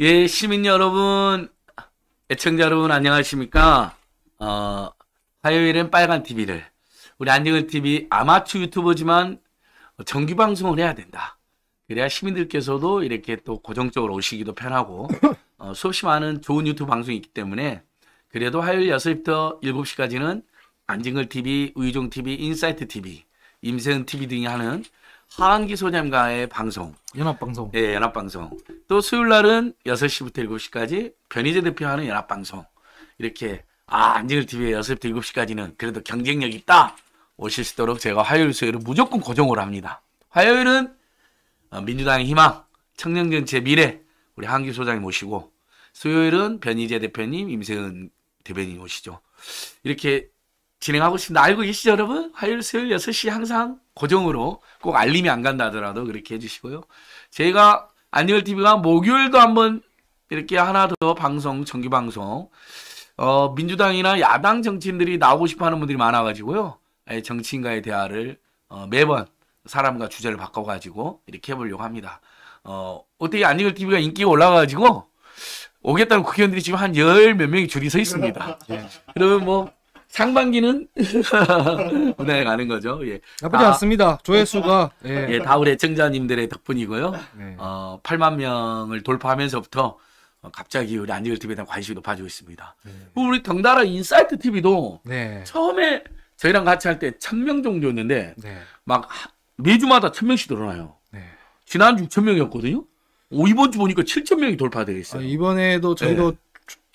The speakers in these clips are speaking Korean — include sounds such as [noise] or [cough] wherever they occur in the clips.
예, 시민 여러분, 애청자 여러분 안녕하십니까? 어, 화요일엔 빨간 TV를 우리 안녕은 TV 아마추 유튜버지만 정규 방송을 해야 된다. 그래야 시민들께서도 이렇게 또 고정적으로 오시기도 편하고 어, 수없이 많은 좋은 유튜브 방송이 있기 때문에 그래도 화요일 6시부터 7시까지는 안징글 TV, 우유종 TV, 인사이트 TV, 임세은 TV 등이 하는 하한기 소년과의 방송. 연합방송. 예, 연합방송. 또 수요일 날은 6시부터 7시까지 변희재 대표하는 연합방송. 이렇게, 아, 안진을 TV에 6시부터 7시까지는 그래도 경쟁력 있다! 오실 수 있도록 제가 화요일, 수요일은 무조건 고정으로 합니다. 화요일은 어, 민주당의 희망, 청년정치 미래, 우리 한기 소장님 모시고, 수요일은 변희재 대표님, 임세은 대변인 오시죠. 이렇게 진행하고 있습니다 알고 계시죠, 여러분? 화요일, 수요일 6시 항상 고정으로 꼭 알림이 안 간다 하더라도 그렇게 해주시고요. 제가 안니을 TV가 목요일도 한번 이렇게 하나 더 방송, 정기 방송, 어, 민주당이나 야당 정치인들이 나오고 싶어 하는 분들이 많아가지고요. 예, 정치인과의 대화를 어, 매번 사람과 주제를 바꿔가지고 이렇게 해보려고 합니다. 어, 어떻게 안니을 TV가 인기가 올라가가지고 오겠다는 국회의원들이 지금 한 열 몇 명이 줄이 서 있습니다. [laughs] 예. 그러면 뭐 상반기는 은하에 [laughs] 가는 거죠. 예. 나쁘지 다, 아, 않습니다. 조회수가 예. 예, 다 우리 청자님들의 덕분이고요. 네. 어, 8만 명을 돌파하면서부터 어, 갑자기 우리 안지걸 TV에 대한 관심이 높아지고 있습니다. 네. 뭐 우리 덩달아 인사이트 TV도 네. 처음에 저희랑 같이 할 때 1000명 정도였는데 네. 막 매주마다 1000명씩 늘어나요. 네. 지난주 6,000명이었거든요. 오, 이번 주 보니까 7,000명이 돌파되어 있어요. 아, 이번에도 저희도 네.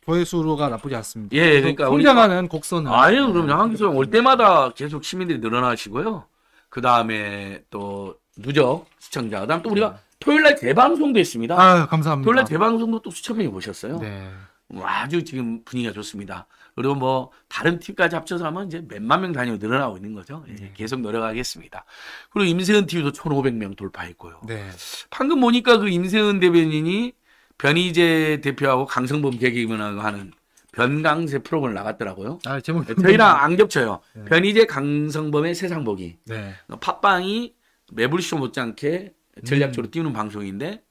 조회수로가 나쁘지 않습니다. 예, 그러니까 성장하는 곡선. 아니요, 그럼 한기성 올 때마다 계속 시민들이 늘어나시고요. 그 다음에 또 누적 시청자. 그다음 또 우리가 네. 토요일 날 재방송도 했습니다. 아, 감사합니다. 토요일 날 재방송도 또 수천 명이 보셨어요. 네. 음, 아주 지금 분위기가 좋습니다. 그리고 뭐 다른 팀까지 합쳐서 하면 이제 몇만 명 단위로 늘어나고 있는 거죠. 예, 네. 계속 늘어가겠습니다. 그리고 임세은 TV도 1,500명 돌파했고요. 네. 방금 보니까 그 임세은 대변인이 변희재 대표하고 강성범 개기문하고 하는 변강세 프로그램 나갔더라고요. 아, 제목 네, 저희랑 안 겹쳐요. 네. 변희재 강성범의 세상 보기. 네. 그러니까 팟빵이 매불쇼 못지않게 전략적으로 음. 띄우는 방송인데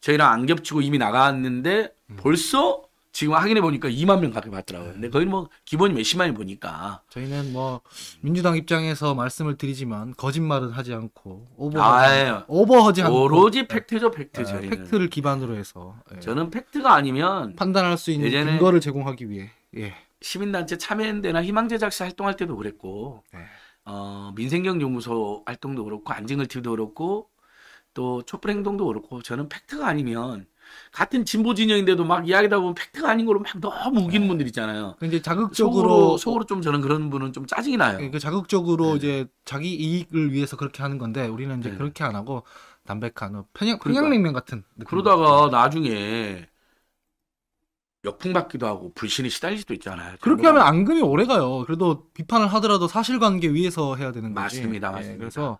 저희랑 안 겹치고 이미 나갔는데 음. 벌써 지금 확인해 보니까 2만 명 가까이 받더라고요. 근데 네. 거의 뭐 기본이 몇십만이 보니까 저희는 뭐 민주당 입장에서 말씀을 드리지만 거짓말은 하지 않고 오버하지, 아, 예. 오버하지 않고 오로지 팩트죠, 예, 팩트. 예, 저희는. 팩트를 기반으로 해서 예. 저는 팩트가 아니면 판단할 수 있는 근거를 제공하기 위해 예. 시민단체 참여연대나 희망제작사 활동할 때도 그랬고 네. 어, 민생경연구소 활동도 그렇고 안징을 TV도 그렇고 또 촛불행동도 그렇고 저는 팩트가 아니면 같은 진보 진영인데도 막 이야기다 하 보면 팩트가 아닌 걸로 막 너무 우기는 네. 분들 있잖아요. 근데 그러니까 자극적으로 속으로, 속으로, 좀 저는 그런 분은 좀 짜증이 나요. 네, 그 자극적으로 네. 이제 자기 이익을 위해서 그렇게 하는 건데 우리는 이제 네. 그렇게 안 하고 담백한 편향 어, 그러니까 평양냉면 같은 그러다가 나중에 역풍 받기도 하고 불신이 시달릴 수도 있잖아요. 그렇게 하면 앙금이 오래 가요. 그래도 비판을 하더라도 사실관계 위해서 해야 되는 거지. 맞습니다. 예, 맞습니다. 그래서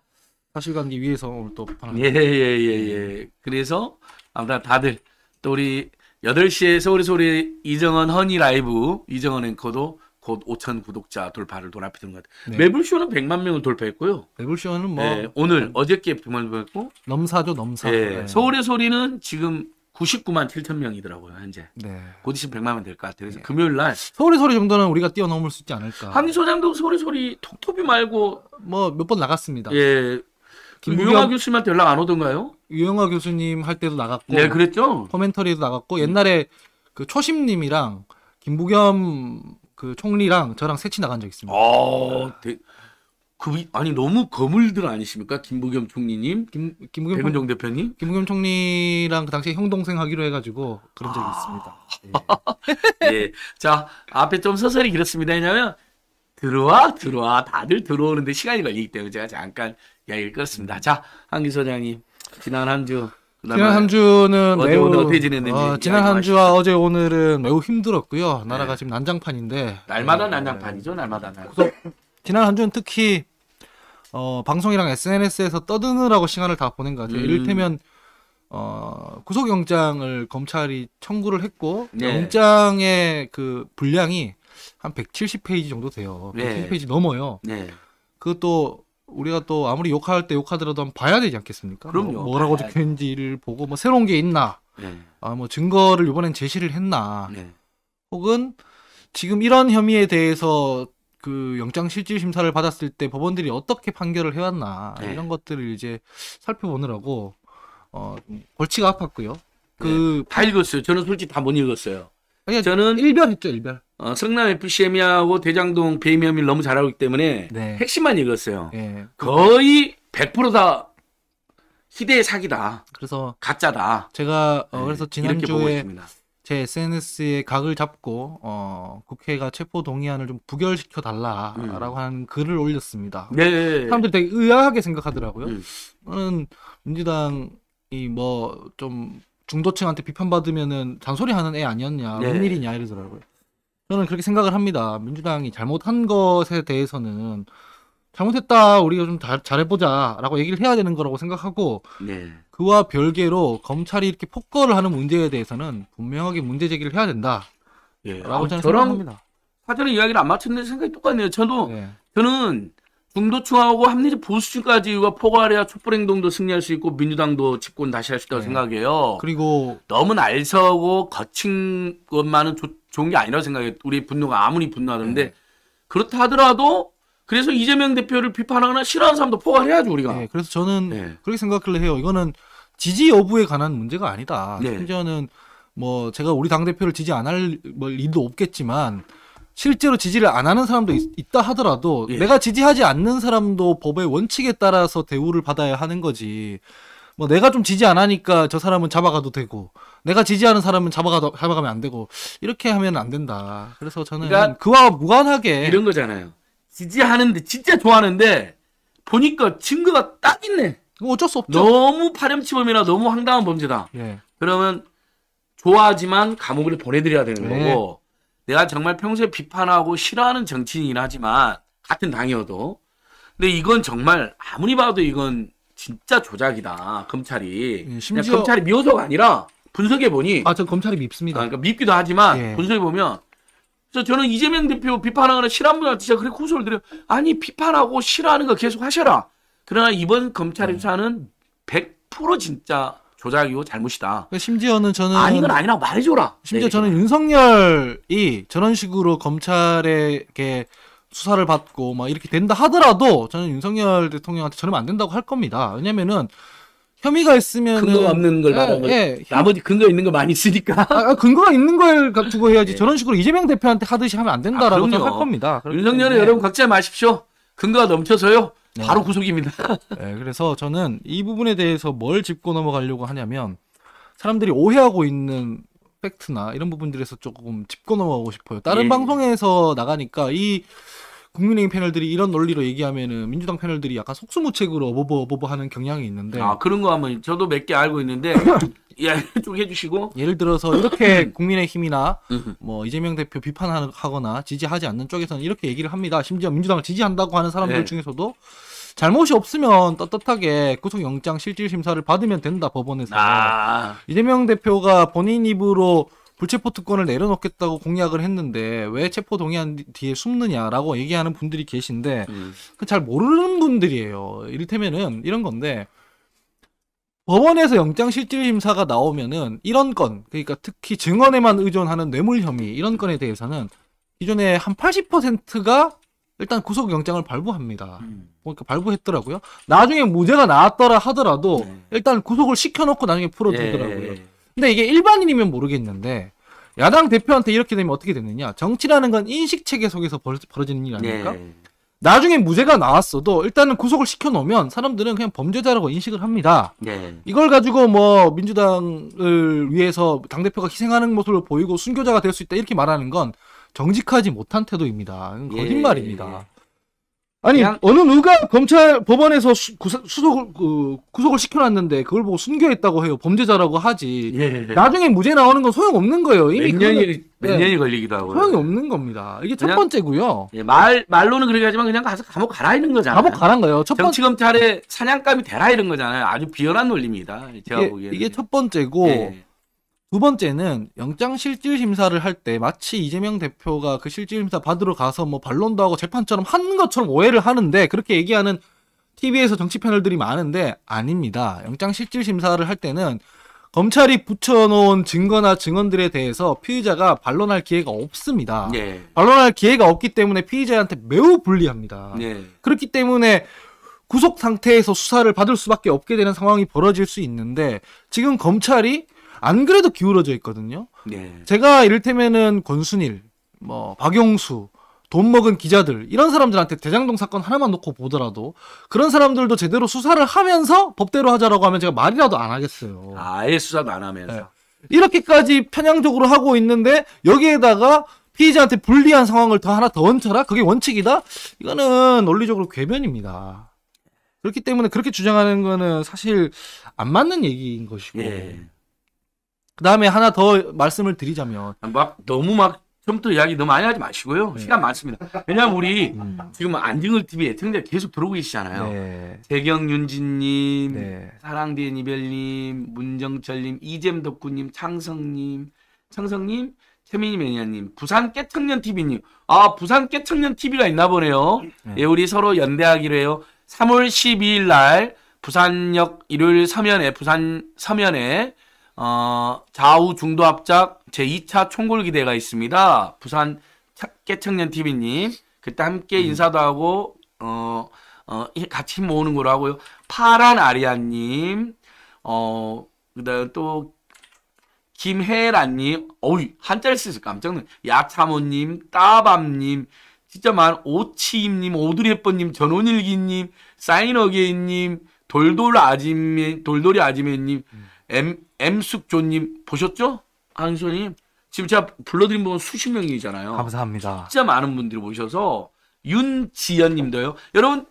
사실관계 위해서 오늘 또비 예예예 예, 예, 예. 예. 네. 그래서 아무튼 다들 또 우리 8시에 서울의 소리 이정은 허니 라이브 이정은 앵커도 곧 5천 구독자 돌파를 눈앞에 두는 것 같아요. 네. 매블쇼는 100만 명을 돌파했고요. 매블쇼는 뭐 네, 오늘 한... 어저께 100만 명했고 넘사죠 넘사. 예, 네, 서울의 소리는 지금 99만 7천 명이더라고요 현재. 네. 곧 있으면 100만 명 될 것 같아요. 그래서 네. 금요일 날 서울의 소리 정도는 우리가 뛰어넘을 수 있지 않을까. 한희 소장도 서울의 소리 톡톡이 말고 뭐 몇 번 나갔습니다. 예, 김부겸 유영하 교수님한테 연락 안 오던가요? 유영하 교수님 할 때도 나갔고 네 그랬죠. 커멘터리도 나갔고 옛날에 그 초심님이랑 김부겸 그 총리랑 저랑 셋이 나간 적 있습니다. 아, 대, 그, 아니 너무 거물들 아니십니까? 김부겸 총리님, 김 김부겸 백은정 대표님, 김부겸 총리랑 그 당시에 형 동생 하기로 해가지고 그런 적이 아... 있습니다. [laughs] 예. 예. 자 앞에 좀 서서히 길었습니다. 왜냐하면 들어와 들어와 다들 들어오는데 시간이 걸리기 때문에 제가 잠깐 이야기를 끌었습니다. 자 한기 소장님 지난 한주 지난 한 주는 어제 매우, 오늘 어떻게 지냈는지 어, 지난 한 주와 어제 오늘은 매우 힘들었고요. 나라가 네. 지금 난장판인데 날마다 네. 난장판이죠. 날마다 날. 그래 지난 한 주는 특히 어, 방송이랑 SNS에서 떠드느라고 시간을 다 보낸 것 같아요. 음. 이를테면 어, 구속영장을 검찰이 청구를 했고 네. 영장의 그 분량이 한 170페이지 정도 돼요. 170페이지 넘어요. 네. 그것도 우리가 또 아무리 욕할 때 욕하더라도 한번 봐야 되지 않겠습니까? 뭐 그럼요. 뭐, 라고 적혀 있는지를 보고 뭐 새로운 게 있나, 네. 아뭐 증거를 이번엔 제시를 했나, 네. 혹은 지금 이런 혐의에 대해서 그 영장 실질 심사를 받았을 때 법원들이 어떻게 판결을 해왔나 네. 이런 것들을 이제 살펴보느라고 어 골치가 아팠고요. 그다 네. 읽었어요. 저는 솔직히 다 못 읽었어요. 아니요 저는 일별했죠 일별. 어, 성남 FC 에하고 대장동 베이미엄이 너무 잘하고 있기 때문에 네. 핵심만 읽었어요. 네. 거의 100%다 희대의 사기다. 그래서 가짜다. 제가 어, 네, 그래서 지난주에 제 SNS에 각을 잡고 어, 국회가 체포 동의안을 좀 부결시켜 달라라고 음. 하는 글을 올렸습니다. 네. 사람들이 되게 의아하게 생각하더라고요. 음. 저는 민주당이 뭐좀 중도층한테 비판받으면은 잔소리하는 애 아니었냐 네. 웬일이냐 이러더라고요. 저는 그렇게 생각을 합니다. 민주당이 잘못한 것에 대해서는 잘못했다 우리가 좀 잘, 잘해보자라고 얘기를 해야 되는 거라고 생각하고 네. 그와 별개로 검찰이 이렇게 폭거를 하는 문제에 대해서는 분명하게 문제 제기를 해야 된다. 예. 라고 저는 저랑 생각합니다. 사전에 이야기를 안 맞췄는데 생각이 똑같네요. 저도 네. 저는 중도층하고 합리적 보수층까지가 포괄해야 촛불행동도 승리할 수 있고 민주당도 집권 다시 할 수 있다고 네. 생각해요. 그리고 너무 날서고 거친 것만은 조, 좋은 게 아니라고 생각해요. 우리 분노가 아무리 분노하는데 네. 그렇다 하더라도 그래서 이재명 대표를 비판하거나 싫어하는 사람도 포괄해야죠 우리가. 네, 그래서 저는 네. 그렇게 생각을 해요. 이거는 지지 여부에 관한 문제가 아니다. 네. 심지어는 뭐 제가 우리 당 대표를 지지 안할뭐 일도 없겠지만 실제로 지지를 안 하는 사람도 있, 다 하더라도 예. 내가 지지하지 않는 사람도 법의 원칙에 따라서 대우를 받아야 하는 거지. 뭐 내가 좀 지지 안 하니까 저 사람은 잡아가도 되고 내가 지지하는 사람은 잡아가도 잡아가면 안 되고 이렇게 하면 안 된다. 그래서 저는 그러니까 그와 무관하게 이런 거잖아요. 지지하는데 진짜 좋아하는데 보니까 증거가 딱 있네. 뭐 어쩔 수 없죠. 너무 파렴치범이라 너무 황당한 범죄다. 예. 그러면 좋아하지만 감옥을 보내드려야 되는 예. 거고 내가 정말 평소에 비판하고 싫어하는 정치인이긴 하지만 같은 당이어도 근데 이건 정말 아무리 봐도 이건 진짜 조작이다 검찰이 예, 심지어... 검찰이 미워서가 아니라 분석해 보니 아전 검찰이 밉습니다. 아, 그러니까 밉기도 하지만 예. 분석해 보면 그래서 저는 이재명 대표 비판하거나 싫어하는 분한테 진짜 그렇게 호소를 드려 아니 비판하고 싫어하는 거 계속 하셔라. 그러나 이번 검찰 네. 수사는 예. 100% 진짜 조작이고 잘못이다. 그 심지어는 저는 아니건 아니라고 말해줘라. 심지어 저는 윤석열이 저런 식으로 검찰에게 수사를 받고 막 이렇게 된다 하더라도 저는 윤석열 대통령한테 저러면 안 된다고 할 겁니다. 왜냐면은 혐의가 있으면 근거 없는 걸 예, 말하는 거 예, 나머지 근거 있는 거 많이 쓰니까 아, 아, 근거가 있는 걸갖지고 해야지 [laughs] 예. 저런 식으로 이재명 대표한테 하듯이 하면 안 된다라고 아, 생각할 겁니다. 윤석열은 예. 여러분 각자 마십시오. 근거가 넘쳐서요. 네. 바로 구속입니다. [laughs] 네, 그래서 저는 이 부분에 대해서 뭘 짚고 넘어가려고 하냐면 사람들이 오해하고 있는 팩트나 이런 부분들에서 조금 짚고 넘어가고 싶어요. 다른 예. 방송에서 나가니까 이 국민의힘 패널들이 이런 논리로 얘기하면은 민주당 패널들이 약간 속수무책으로 어버버 어버버 하는 경향이 있는데 아 그런 거 하면 저도 몇 개 알고 있는데 예좀 [laughs] 해주시고 예를 들어서 이렇게 [laughs] 국민의힘이나 뭐 이재명 대표 비판하거나 지지하지 않는 쪽에서는 이렇게 얘기를 합니다. 심지어 민주당을 지지한다고 하는 사람들 네. 중에서도 잘못이 없으면 떳떳하게 구속영장 실질 심사를 받으면 된다 법원에서 아. 이재명 대표가 본인 입으로 불체포 특권을 내려놓겠다고 공약을 했는데 왜 체포 동의한 뒤에 숨느냐라고 얘기하는 분들이 계신데 음. 그잘 모르는 분들이에요. 이를테면은 이런 건데 법원에서 영장실질심사가 나오면은 이런 건 그러니까 특히 증언에만 의존하는 뇌물 혐의 이런 건에 대해서는 기존에 한 80%가 일단 구속영장을 발부합니다. 음. 그러니까 발부했더라고요. 나중에 무죄가 나왔더라 하더라도 네. 일단 구속을 시켜놓고 나중에 풀어주더라고요. 예, 예, 예. 근데 이게 일반인이면 모르겠는데 야당 대표한테 이렇게 되면 어떻게 되느냐? 정치라는 건 인식 체계 속에서 벌, 어지는일 아닙니까? 네. 나중에 무죄가 나왔어도 일단은 구속을 시켜놓으면 사람들은 그냥 범죄자라고 인식을 합니다. 네. 이걸 가지고 뭐 민주당을 위해서 당 대표가 희생하는 모습을 보이고 순교자가 될 수 있다 이렇게 말하는 건 정직하지 못한 태도입니다. 예. 거짓말입니다. 예. 아니 그 어느 누가 검찰 법원에서 수, 수속을 그, 구속을 시켜놨는데 그걸 보고 숨겨있다고 해요 범죄자라고 하지 예, 예. 나중에 무죄 나오는 건 소용없는 거예요 이미 몇 년이 그건, 몇 예. 년이 걸리기도 하고 소용이 없는 겁니다 이게 그냥, 첫 번째고요 예, 말 말로는 그러게 하지만 그냥 가서 감옥 가라 이런 거잖아요 감옥 가란 거예요 첫 정치 검찰의 사냥감이 되라 이런 거잖아요 아주 비열한 논리입니다 제가 이게, 보기에는 이게 첫 번째고 예. 두 번째는 영장 실질 심사를 할 때 마치 이재명 대표가 그 실질 심사 받으러 가서 뭐 반론도 하고 재판처럼 한 것처럼 오해를 하는데 그렇게 얘기하는 TV에서 정치 패널들이 많은데 아닙니다. 영장 실질 심사를 할 때는 검찰이 붙여놓은 증거나 증언들에 대해서 피의자가 반론할 기회가 없습니다. 네. 반론할 기회가 없기 때문에 피의자한테 매우 불리합니다. 네. 그렇기 때문에 구속 상태에서 수사를 받을 수밖에 없게 되는 상황이 벌어질 수 있는데 지금 검찰이 안 그래도 기울어져 있거든요. 네. 제가 이를테면은 권순일, 뭐 박용수, 돈 먹은 기자들 이런 사람들한테 대장동 사건 하나만 놓고 보더라도 그런 사람들도 제대로 수사를 하면서 법대로 하자라고 하면 제가 말이라도 안 하겠어요. 아예 수사도 안 하면서. 네. 이렇게까지 편향적으로 하고 있는데 여기에다가 피의자한테 불리한 상황을 더 하나 더 얹혀라? 그게 원칙이다? 이거는 논리적으로 궤변입니다. 그렇기 때문에 그렇게 주장하는 거는 사실 안 맞는 얘기인 것이고 예. 그 다음에 하나 더 말씀을 드리자면 막 너무 막 처음부터 이야기 너무 많이 하지 마시고요. 네. 시간 많습니다. 왜냐하면 우리 음. 지금 안징을 TV 애청자 계속 들어오고 계시잖아요. 네. 재경 윤진님, 네. 사랑된 이별님, 문정철님, 이잼 덕구님, 창성님, 창성님, 태민이 매니아님, 부산 깨청년 TV님. 아 부산 깨청년 TV가 있나 보네요. 네. 예, 우리 서로 연대하기로 해요. 3월 12일 날 부산역 일요일 서면에 부산 서면에 어, 좌우 중도 합작 제2차 총궐기대가 있습니다. 부산 깨청년 TV님 그때 함께 음. 인사도 하고 어, 어, 같이 모으는 거로 하고요. 파란 아리아님 어, 그다음 또 김혜란님, 어이 한자를 쓰서 깜짝 놀. 야차모님, 따밤님, 진짜 많. 오치임님, 오드리헤퍼님, 전원일기님, 사인어게인님, 돌돌 아지메, 돌돌이 아지메님. 음. 엠 M숙조님 보셨죠? 한소님 지금 제가 불러드린 분 수십 명이잖아요. 감사합니다. 진짜 많은 분들이 오셔서 윤지연님도요. 여러분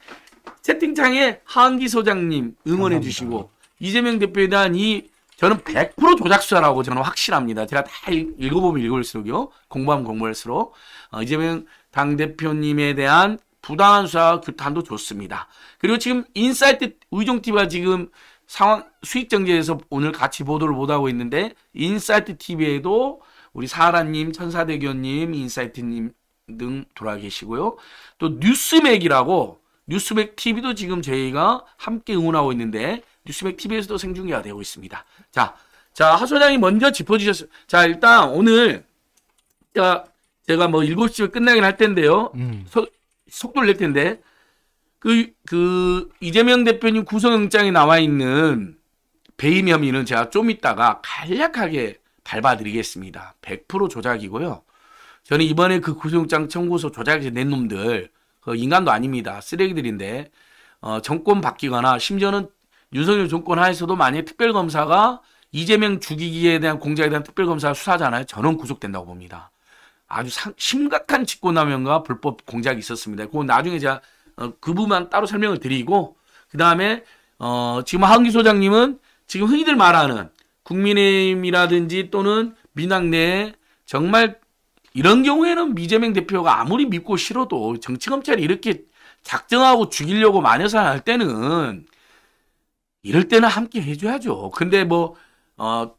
채팅창에 하기 소장님 응원해 주시고 이재명 대표에 대한 이 저는 100% 조작수라고 저는 확실합니다. 제가 다 읽어보면 읽을수록요. 공부하면 공부할수록 어, 이재명 당대표님에 대한 부당한 수사 규탄도 좋습니다. 그리고 지금 인사이트 의종TV가 지금 상황 수익 정지에서 오늘 같이 보도를 못 하고 있는데 인사이트 TV에도 우리 사라님, 천사대교님, 인사이트님 등 돌아 계시고요. 또 뉴스맥이라고 뉴스맥 TV도 지금 저희가 함께 응원하고 있는데 뉴스맥 TV에서도 생중계가 되고 있습니다. 자, 자 하소장이 먼저 짚어주셨어요. 자 일단 오늘 자, 제가 뭐 7시에 끝나긴 할 텐데요. 음. 소, 속도를 낼 텐데 그, 그, 이재명 대표님 구속영장에 나와 있는 배임 혐의는 제가 좀 이따가 간략하게 밟아드리겠습니다. 100% 조작이고요. 저는 이번에 그 구속영장 청구서 조작해서 낸 놈들, 그 인간도 아닙니다. 쓰레기들인데, 어, 정권 바뀌거나, 심지어는 윤석열 정권 하에서도 만약 특별검사가 이재명 죽이기에 대한 공작에 대한 특별검사 수사잖아요. 저는 구속된다고 봅니다. 아주 상, 심각한 직권남용과 불법 공작이 있었습니다. 그건 나중에 제가 어, 그 부분만 따로 설명을 드리고 그 다음에 어, 지금 하은기 소장님은 지금 흔히들 말하는 국민의힘이라든지 또는 민당 내에 정말 이런 경우에는 미재명 대표가 아무리 믿고 싫어도 정치검찰이 이렇게 작정하고 죽이려고 마녀사할 때는 이럴 때는 함께 해줘야죠. 근데 뭐, 어,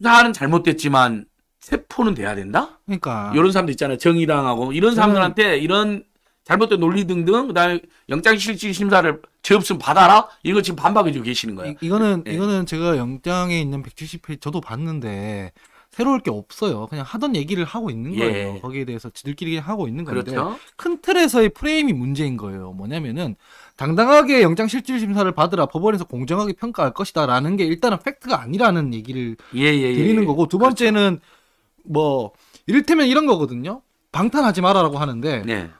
수사는 잘못됐지만 세포는 돼야 된다? 그러니까. 이런 사람도 있잖아요. 정의당하고. 이런 사람들한테 이런 잘못된 논리 등등 그다음에 영장실질심사를 죄 없으면 받아라 이거 지금 반박해주고 계시는 거예요. 이, 거는 예. 이거는 제가 영장에 있는 170페이지 저도 봤는데 새로울 게 없어요. 그냥 하던 얘기를 하고 있는 예. 거예요. 예. 거기에 대해서 지들끼리 하고 있는 건데 그렇죠? 큰 틀에서의 프레임이 문제인 거예요. 뭐냐면은 당당하게 영장 실질 심사를 받으라 법원에서 공정하게 평가할 것이다라는 게 일단은 팩트가 아니라는 얘기를 예, 예, 예 드리는 거고 두 번째는 그렇죠. 뭐 이를테면 이런 거거든요. 방탄하지 마라라고 하는데 네.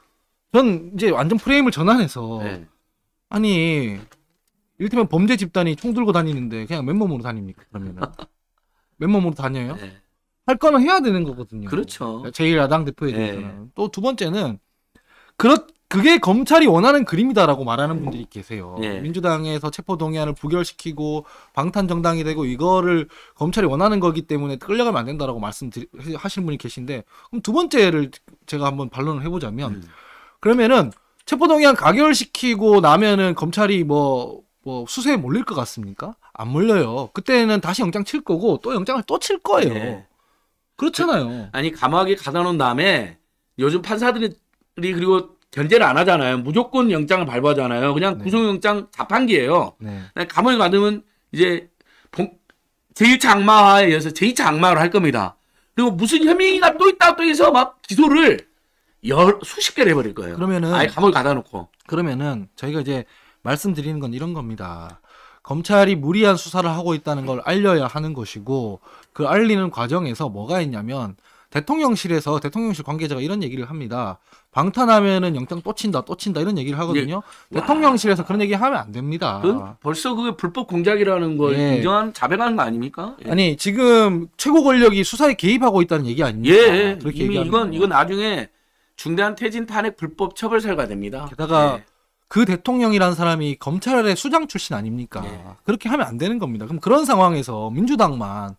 전 이제 완전 프레임을 전환해서 네. 아니 이를테면 범죄 집단이 총 들고 다니는데 그냥 맨몸으로 다닙니까 그러면은 [laughs] 맨몸으로 다녀요? 네. 할 거는 해야 되는 거거든요. 그렇죠. 제일 야당 대표에 대해서는 네. 또두 번째는 그렇 그게 검찰이 원하는 그림이다라고 말하는 분들이 계세요. 네. 민주당에서 체포 동의안을 부결시키고 방탄 정당이 되고 이거를 검찰이 원하는 거기 때문에 끌려가면 안 된다라고 말씀하시는 분이 계신데 그럼 두 번째를 제가 한번 반론을 해보자면. 음. 그러면은 체포동의안 가결시키고 나면은 검찰이 뭐, 뭐 수세에 몰릴 것 같습니까? 안 몰려요. 그때는 다시 영장 칠 거고 또 영장을 또 칠 거예요. 네. 그렇잖아요. 그, 아니 감옥에 가다 놓은 다음에 요즘 판사들이 그리고 견제를 안 하잖아요. 무조건 영장을 발부하잖아요. 그냥 네. 구속영장 자판기예요. 네. 네 감옥에 가두면 이제 봉, 제1차 악마화에 의해서 제2차 악마를 할 겁니다. 그리고 무슨 혐의가 또 있다 또 해서 막 기소를 열 수십 개를 해버릴 거예요. 그러면은 아예 감옥 가다 놓고. 그러면은 저희가 이제 말씀드리는 건 이런 겁니다. 검찰이 무리한 수사를 하고 있다는 걸 알려야 하는 것이고 그 알리는 과정에서 뭐가 있냐면 대통령실에서 대통령실 관계자가 이런 얘기를 합니다. 방탄하면은 영장 또 친다, 또 친다 이런 얘기를 하거든요. 예. 대통령실에서 그런 얘기 하면 안 됩니다. 그, 벌써 그게 불법 공작이라는 걸 예. 인정한 자백하는 거 아닙니까? 예. 아니 지금 최고 권력이 수사에 개입하고 있다는 얘기 아닙니까? 예, 예. 그렇게 이미 이건 거요 이건 나중에 중대한 퇴진 탄핵 불법 처벌 살과됩니다. 게다가 네. 그 대통령이라는 사람이 검찰의 수장 출신 아닙니까? 네. 그렇게 하면 안 되는 겁니다. 그럼 그런 상황에서 민주당만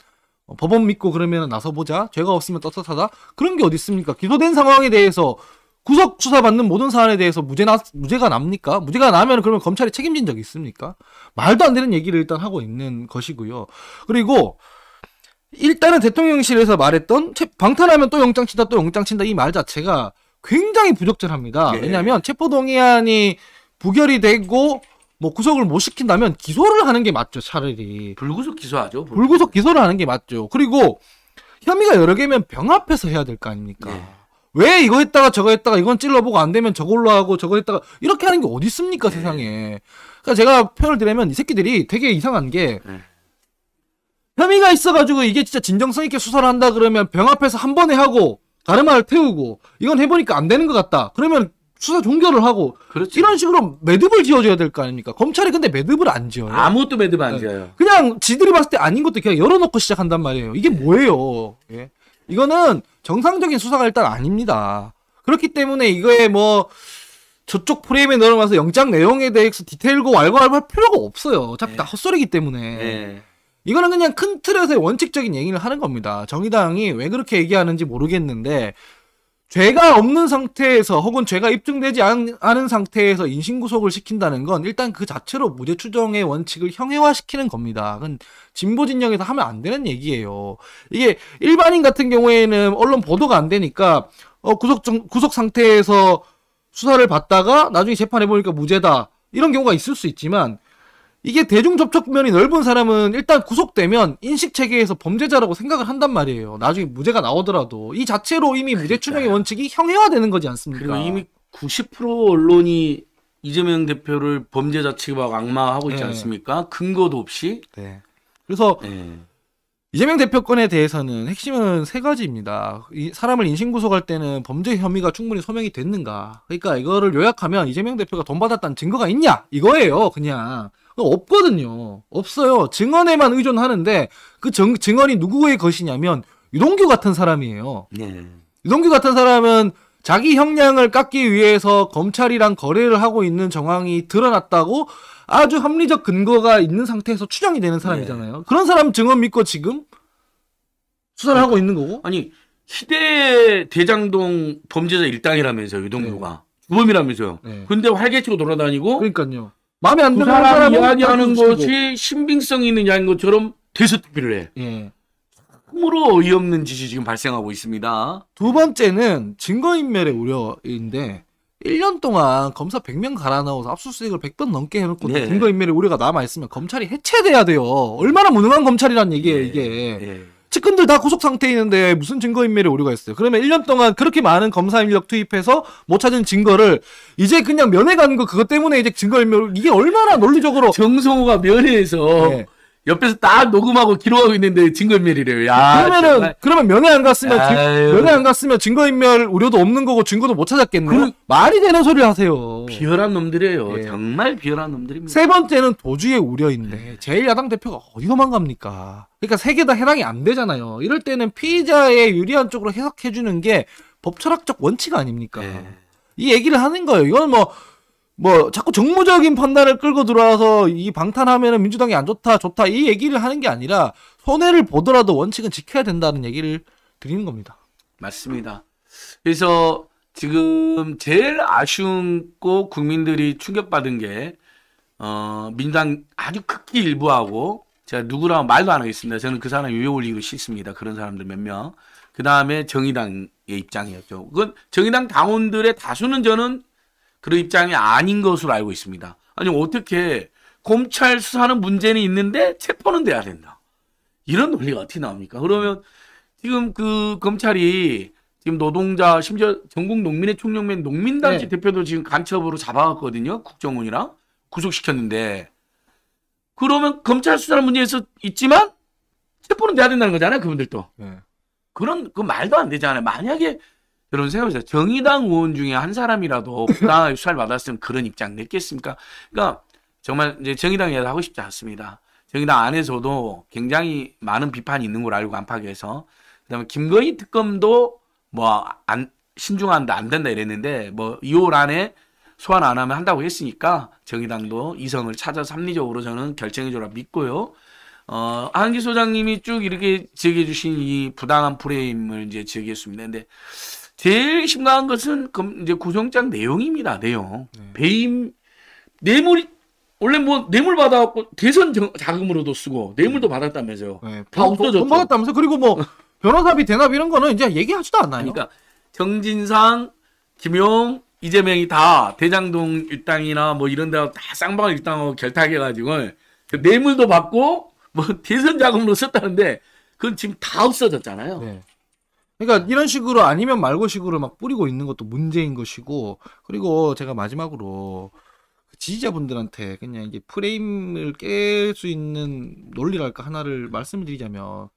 법원 믿고 그러면 나서 보자. 죄가 없으면 떳떳하다. 그런 게 어디 있습니까? 기소된 상황에 대해서 구속 수사받는 모든 사안에 대해서 무죄 나, 무죄가 납니까? 무죄가 나면 그러면 검찰이 책임진 적이 있습니까? 말도 안 되는 얘기를 일단 하고 있는 것이고요. 그리고 일단은 대통령실에서 말했던 방탄하면 또 영장 친다 또 영장 친다 이 말 자체가 굉장히 부적절합니다. 네. 왜냐하면 체포동의안이 부결이 되고 뭐 구속을 못 시킨다면 기소를 하는 게 맞죠, 차라리. 불구속 기소하죠. 불구속, 불구속 기소를 하는 게 맞죠. 그리고 혐의가 여러 개면 병합해서 해야 될 거 아닙니까? 네. 왜 이거 했다가 저거 했다가 이건 찔러보고 안 되면 저걸로 하고 저거 했다가 이렇게 하는 게 어디 있습니까, 네. 예. 세상에. 그러니까 제가 표현을 드리면 이 새끼들이 되게 이상한 게 네. 혐의가 있어가지고 이게 진짜 진정성 있게 수사를 한다 그러면 병합해서 한 번에 하고 다른 말을 태우고 이건 해보니까 안 되는 것 같다. 그러면 수사 종결을 하고 그렇죠. 이런 식으로 매듭을 지어줘야 될 거 아닙니까? 검찰이 근데 매듭을 안 지어요. 아무것도 매듭 안 네. 지어요. 그냥 지들이 봤을 때 아닌 것도 그냥 열어놓고 시작한단 말이에요. 이게 뭐예요? 예. 이거는 정상적인 수사가 일단 아닙니다. 그렇기 때문에 이거에 뭐 저쪽 프레임에 넣어놔서 영장 내용에 대해서 디테일고 왈가왈부할 필요가 없어요. 어차피 네. 다 헛소리기 때문에. 네. 이거는 그냥 큰 틀에서의 원칙적인 얘기를 하는 겁니다. 정의당이 왜 그렇게 얘기하는지 모르겠는데 죄가 없는 상태에서 혹은 죄가 입증되지 않, 은 상태에서 인신구속을 시킨다는 건 일단 그 자체로 무죄 추정의 원칙을 형해화시키는 겁니다. 그건 진보 진영에서 하면 안 되는 얘기예요. 이게 일반인 같은 경우에는 언론 보도가 안 되니까 어, 구속 구속 상태에서 수사를 받다가 나중에 재판해 보니까 무죄다 이런 경우가 있을 수 있지만 이게 대중 접촉면이 넓은 사람은 일단 구속되면 인식 체계에서 범죄자라고 생각을 한단 말이에요. 나중에 무죄가 나오더라도 이 자체로 이미 그러니까. 무죄 추정의 원칙이 형해화되는 거지 않습니까? 그리고 이미 90% 언론이 이재명 대표를 범죄자 취급하고 악마하고 있지 네. 않습니까? 근거도 없이. 네. 그래서 네. 이재명 대표권에 대해서는 핵심은 세 가지입니다. 이 사람을 인신 구속할 때는 범죄 혐의가 충분히 소명이 됐는가. 그러니까 이거를 요약하면 이재명 대표가 돈 받았다는 증거가 있냐 이거예요, 그냥. 없거든요. 없어요. 증언에만 의존하는데 그 증, 증언이 누구의 것이냐면 유동규 같은 사람이에요. 네. 유동규 같은 사람은 자기 형량을 깎기 위해서 검찰이랑 거래를 하고 있는 정황이 드러났다고 아주 합리적 근거가 있는 상태에서 추정이 되는 사람이잖아요. 네. 그런 사람 증언 믿고 지금 수사를 아니, 하고 그러니까 있는 거고? 아니, 시대 대장동 범죄자 일당이라면서요, 유동규가. 네. 범이라면서요. 네. 근데 활개치고 돌아다니고. 그러니까요. 마음에 안 그 드는 그 사람, 사 이야기하는 것이 신빙성이 있느냐인 것처럼 대서특필를 해. 예. 참으로 어이없는 짓이 지금 발생하고 있습니다. 두 번째는 증거인멸의 우려인데 1년 동안 검사 100명 갈아 넣어서 압수수색을 100번 넘게 해놓고 네. 증거인멸의 우려가 남아있으면 검찰이 해체돼야 돼요. 얼마나 무능한 검찰이란 얘기예요, 네. 이게. 네. 측근들 다 구속 상태에 있는데 무슨 증거인멸의 오류가 있어요. 그러면 1년 동안 그렇게 많은 검사 인력 투입해서 못 찾은 증거를 이제 그냥 면회 가는 거 그것 때문에 이제 증거인멸 이게 얼마나 논리적으로 정성호가 면회에서 네. 옆에서 딱 녹음하고 기록하고 있는데 증거인멸이래요. 야, 그러면은 정말. 그러면 면회 안 갔으면 지, 면회 안 갔으면 증거인멸 우려도 없는 거고 증거도 못 찾았겠네. 그, 말이 되는 소리 하세요. 비열한 놈들이에요. 예. 정말 비열한 놈들입니다. 세 번째는 도주의 우려인데 네. 제일 야당 대표가 어디서 망갑니까? 그러니까 세 개 다 해당이 안 되잖아요. 이럴 때는 피의자의 유리한 쪽으로 해석해 주는 게 법철학적 원칙 아닙니까? 예. 이 얘기를 하는 거예요. 이건 뭐뭐 자꾸 정무적인 판단을 끌고 들어와서 이 방탄하면은 민주당이 안 좋다 좋다 이 얘기를 하는 게 아니라 손해를 보더라도 원칙은 지켜야 된다는 얘기를 드리는 겁니다. 맞습니다. 그래서 지금 제일 아쉬운 거 국민들이 충격받은 게 어, 민당 아주 극히 일부하고 제가 누구랑 말도 안 하겠습니다. 저는 그 사람 유에 올리고 싶습니다. 그런 사람들 몇 명. 그 다음에 정의당의 입장이었죠. 그건 정의당 당원들의 다수는 저는 그런 입장이 아닌 것으로 알고 있습니다. 아니 어떻게 검찰 수사는 문제는 있는데 체포는 돼야 된다. 이런 논리가 어떻게 나옵니까? 그러면 지금 그 검찰이 지금 노동자 심지어 전국 농민의 총력맨 농민단체 네. 대표도 지금 간첩으로 잡아갔거든요. 국정원이랑 구속시켰는데 그러면 검찰 수사는 문제에서 있지만 체포는 돼야 된다는 거잖아요. 그분들도. 네. 그런 그 말도 안 되잖아요. 만약에 여러분 생각해보세요. 정의당 의원 중에 한 사람이라도 [laughs] 부당하게 수사를 받았으면 그런 입장 냈겠습니까? 그러니까 정말 이제 정의당 이야기 하고 싶지 않습니다. 정의당 안에서도 굉장히 많은 비판이 있는 걸 알고 안팎에서 그다음에 김건희 특검도 뭐안 신중한다 안 된다 이랬는데 뭐 2월 안에 소환 안 하면 한다고 했으니까 정의당도 이성을 찾아서 합리적으로 저는 결정해 줘라 믿고요. 어, 한기 소장님이 쭉 이렇게 지적해 주신 이 부당한 프레임을 이제 지적했습니다. 근데 제일 심각한 것은 이제 구속장 내용입니다. 내용. 네. 배임 뇌물이 원래 뭐 뇌물 받아갖고 대선 자금으로도 쓰고 뇌물도 네. 받았다면서요. 네. 다 없어졌죠. 돈 받았다면서 그리고 뭐 [laughs] 변호사비 대납 이런 거는 이제 얘기하지도 않나요? 그러니까 정진상, 김용, 이재명이 다 대장동 일당이나 뭐 이런 데다 쌍방울 일당하고 결탁해가지고 그 뇌물도 받고 뭐 [laughs] 대선 자금으로 썼다는데 그건 지금 다 없어졌잖아요. 네. 그러니까 이런 식으로 아니면 말고식으로 막 뿌리고 있는 것도 문제인 것이고 그리고 제가 마지막으로 그 지지자분들한테 그냥 이게 프레임을 깰 수 있는 논리랄까 하나를 말씀드리자면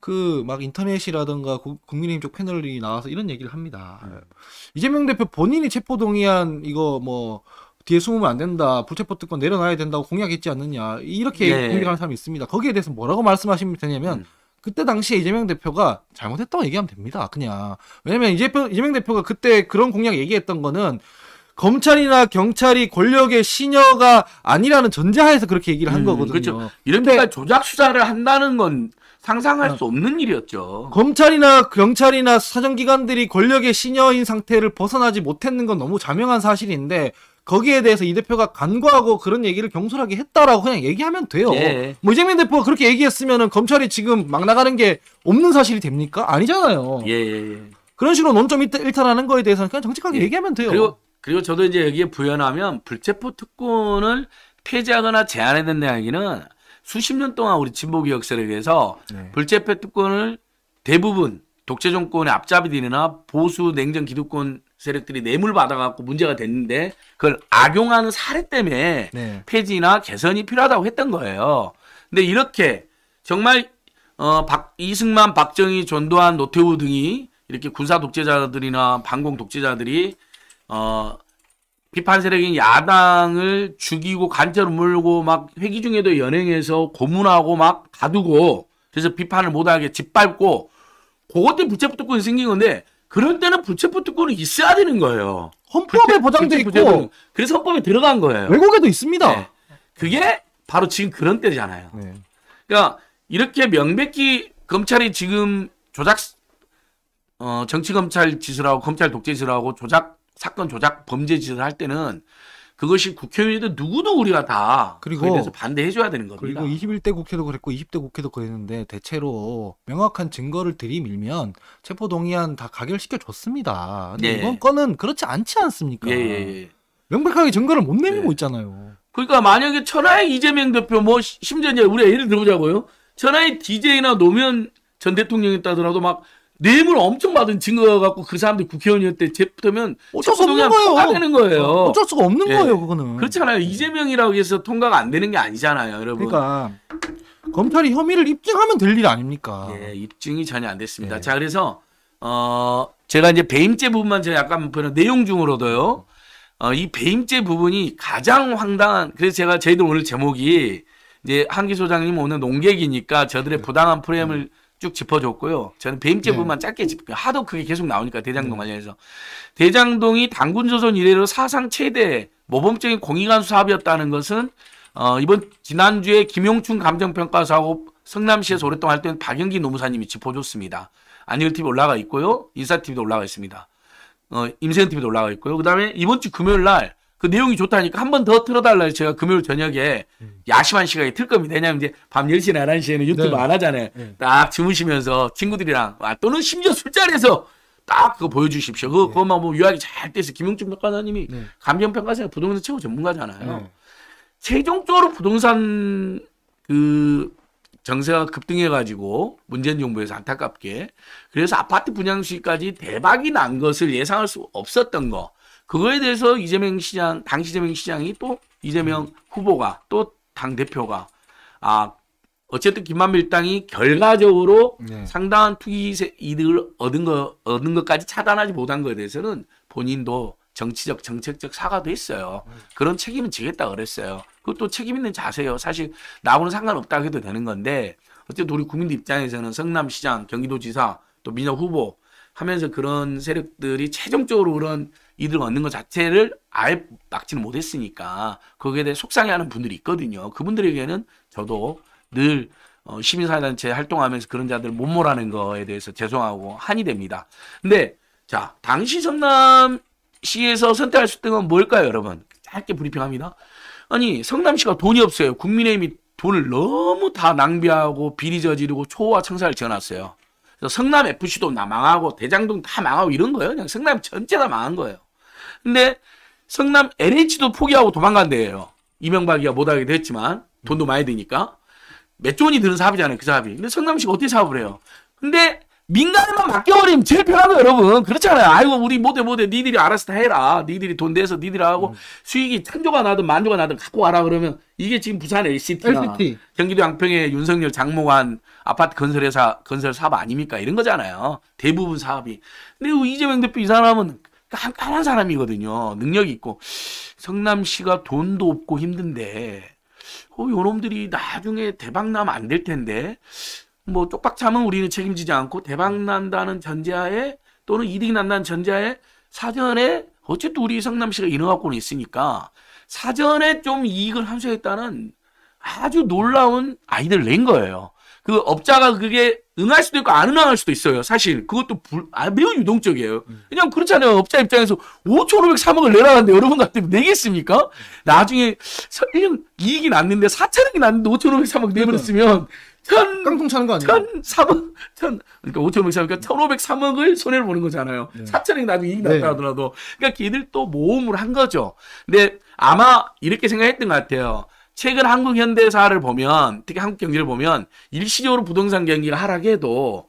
그 막 인터넷이라든가 국민의힘 쪽 패널이 나와서 이런 얘기를 합니다. 음. 이재명 대표 본인이 체포동의안 이거 뭐 뒤에 숨으면 안 된다. 불체포 특권 내려놔야 된다고 공약했지 않느냐. 이렇게 네. 예. 공격하는 사람이 있습니다. 거기에 대해서 뭐라고 말씀하시면 되냐면 음. 그때 당시에 이재명 대표가 잘못했다고 얘기하면 됩니다. 그냥. 왜냐면 이재명, 대표가 그때 그런 공약 얘기했던 거는 검찰이나 경찰이 권력의 신여가 아니라는 전제하에서 그렇게 얘기를 한 음, 거거든요. 그렇죠. 이런 데가 조작 수사를 한다는 건 상상할 어. 수 없는 일이었죠. 검찰이나 경찰이나 사정기관들이 권력의 신여인 상태를 벗어나지 못했는 건 너무 자명한 사실인데 거기에 대해서 이 대표가 간과하고 그런 얘기를 경솔하게 했다라고 그냥 얘기하면 돼요. 예. 뭐 이재명 대표가 그렇게 얘기했으면은 검찰이 지금 막 나가는 게 없는 사실이 됩니까? 아니잖아요. 예, 예, 예. 그런 식으로 논점 일탈하는 거에 대해서는 그냥 정직하게 예. 얘기하면 돼요. 그리고, 그리고 저도 이제 여기에 부연하면 불체포 특권을 폐지하거나 제한했는 이야기는 수십 년 동안 우리 진보 기역혁세력해서 네. 불체포 특권을 대부분 독재 정권의 앞잡이들이나 보수 냉전 기득권 세력들이 뇌물 받아갖고 문제가 됐는데 그걸 악용하는 사례 때문에 네. 폐지나 개선이 필요하다고 했던 거예요. 근데 이렇게 정말 어, 박, 이승만, 박정희, 전두환, 노태우 등이 이렇게 군사 독재자들이나 반공 독재자들이 어, 비판 세력인 야당을 죽이고 간첩 절 물고 막 회기 중에도 연행해서 고문하고 막 가두고 그래서 비판을 못하게 짓밟고 그것 때문에 불체포특권이 생긴 건데 그런 때는 불체포특권이 있어야 되는 거예요. 헌법에 보장돼 있고 불체포 그래서 헌법에 들어간 거예요. 외국에도 있습니다. 네. 그게 바로 지금 그런 때잖아요. 네. 그러니까 이렇게 명백히 검찰이 지금 조작 어, 정치 검찰 지수라고 검찰 독재 지수라고 조작 사건 조작 범죄 지수를 할 때는 그것이 국회의원들 누구도 우리가 다 그리고 그래서 반대해 줘야 되는 겁니다. 그리고 21대 국회도 그랬고 20대 국회도 그랬는데 대체로 명확한 증거를 들이밀면 체포 동의안 다 가결시켜 줬습니다. 근데 네. 이번 건은 그렇지 않지 않습니까? 예, 예, 예. 명백하게 증거를 못 내밀고 네. 있잖아요. 그러니까 만약에 천하의 이재명 대표 뭐 심지어 이제 우리가 예를 들어보자고요. 천하의 DJ나 노무현 전 대통령이 따더라도 막 뇌물 엄청 받은 증거 갖고 그 사람들 국회의원일 이때 제프되면 어쩔 수 없는 거예요. 되는 거예요. 어, 어쩔 수가 없는 예. 거예요, 그거는. 그렇잖아요. 예. 이재명이라고 해서 통과가 안 되는 게 아니잖아요, 여러분. 그러니까 검찰이 혐의를 입증하면 될 일 아닙니까? 예, 입증이 전혀 안 됐습니다. 예. 자, 그래서 어 제가 이제 배임죄 부분만 제가 약간 보는 그 내용 중으로도요. 어, 이 배임죄 부분이 가장 황당한 그래서 제가 저희들 오늘 제목이 이제 한기 소장님 오늘 농객이니까 저들의 네. 부당한 프레임을 음. 쭉 짚어줬고요. 저는 배임죄부만 네. 짧게 짚고요 하도 그게 계속 나오니까 대장동 네. 관련해서. 대장동이 당군조선 이래로 사상 최대 모범적인 공익안 수사업이었다는 것은 어, 이번 지난주에 김용춘 감정평가 사업 성남시에서 네. 오랫동안 할 때는 박영기 노무사님이 짚어줬습니다. 안일TV 올라가 있고요. 인사TV도 올라가 있습니다. 어, 임세현TV도 올라가 있고요. 그 다음에 이번 주 금요일 날그 내용이 좋다니까 한 번 더 틀어달라 제가 금요일 저녁에 음. 야심한 시간에 틀 겁니다. 왜냐하면 이제 밤 10시나 11시에는 유튜브 네. 안 하잖아요. 네. 딱 주무시면서 친구들이랑 아, 또는 심지어 술자리에서 딱 그거 보여주십시오. 그거, 네. 그것만 뭐 요약이 잘 돼서 김용준 평가사님이 네. 감정평가사에 부동산 최고 전문가잖아요. 네. 최종적으로 부동산 그 정세가 급등해가지고 문재인 정부에서 안타깝게 그래서 아파트 분양 시까지 대박이 난 것을 예상할 수 없었던 거. 그거에 대해서 이재명 시장, 당시 재명 시장이 또 이재명 음. 후보가 또 당 대표가 아 어쨌든 김만밀당이 결과적으로 네. 상당한 투기 이득을 얻은 거 얻은 것까지 차단하지 못한 거에 대해서는 본인도 정치적 정책적 사과도 했어요. 그런 책임은 지겠다 그랬어요. 그것도 책임 있는 자세요. 사실 나하고는 상관없다 해도 되는 건데 어쨌든 우리 국민들 입장에서는 성남시장, 경기도지사 또 민혁 후보 하면서 그런 세력들이 최종적으로 그런 이득 얻는 것 자체를 아예 막지는 못했으니까 거기에 대해 속상해하는 분들이 있거든요. 그분들에게는 저도 늘 어, 시민사회단체 활동하면서 그런 자들 못몰라는 거에 대해서 죄송하고 한이 됩니다. 근데 자 당시 성남시에서 선택할 수있는건 뭘까요, 여러분? 짧게 브리핑합니다. 아니 성남시가 돈이 없어요. 국민의힘이 돈을 너무 다 낭비하고 비리 저지르고 초호화 청사를 지어놨어요. 성남 FC도 나 망하고 대장동 다 망하고 이런 거예요. 그냥 성남 전체 가 망한 거예요. 근데 성남 LH도 포기하고 도망간대요. 이명박이가 못하기도 했지만 돈도 많이 드니까 몇 조원이 드는 사업이잖아요. 그 사업이. 근데 성남시가 어떻게 사업을 해요? 근데 민간에만 맡겨버리면 제일 편한 거 여러분. 그렇잖아요. 아이고 우리 못해 못해 니들이 알아서 다 해라. 니들이 돈 내서 니들이 하고 음. 수익이 창조가 나든 만조가 나든 갖고 와라 그러면 이게 지금 부산 LCT나 LCT. 경기도 양평에 윤석열 장모관 아파트 건설회사 건설 사업 아닙니까? 이런 거잖아요. 대부분 사업이. 근데 이재명 대표 이 사람은 깐깐한 그러니까 사람이거든요. 능력 있고. 성남시가 돈도 없고 힘든데, 어, 요놈들이 나중에 대박 나면 안 될 텐데, 뭐, 쪽박 참은 우리는 책임지지 않고, 대박 난다는 전제하에, 또는 이득이 난다는 전제하에, 사전에, 어쨌든 우리 성남시가 인허가권이 있으니까, 사전에 좀 이익을 함수했다는 아주 놀라운 아이들낸 거예요. 그 업자가 그게 응할 수도 있고 안 응할 수도 있어요. 사실 그것도 불, 아, 매우 유동적이에요. 음. 그냥 그렇잖아요. 업자 입장에서 5,503억을 내라는데 여러분 같으면 내겠습니까? 음. 나중에 1년 이익이 났는데 4천억이 났는데 5,503억 내버렸으면 천 깡통 차는 거 아니에요? 천 삼억 천 그러니까 오천오백 삼억이니까 그러니까 천오백삼억을 손해를 보는 거잖아요. 네. 사천이 억 나중에 이익 났다 네. 하더라도 그러니까 걔들 또 모험을 한 거죠. 근데 아마 이렇게 생각했던 것 같아요. 최근 한국 현대사를 보면 특히 한국 경제를 보면 일시적으로 부동산 경기가 하락해도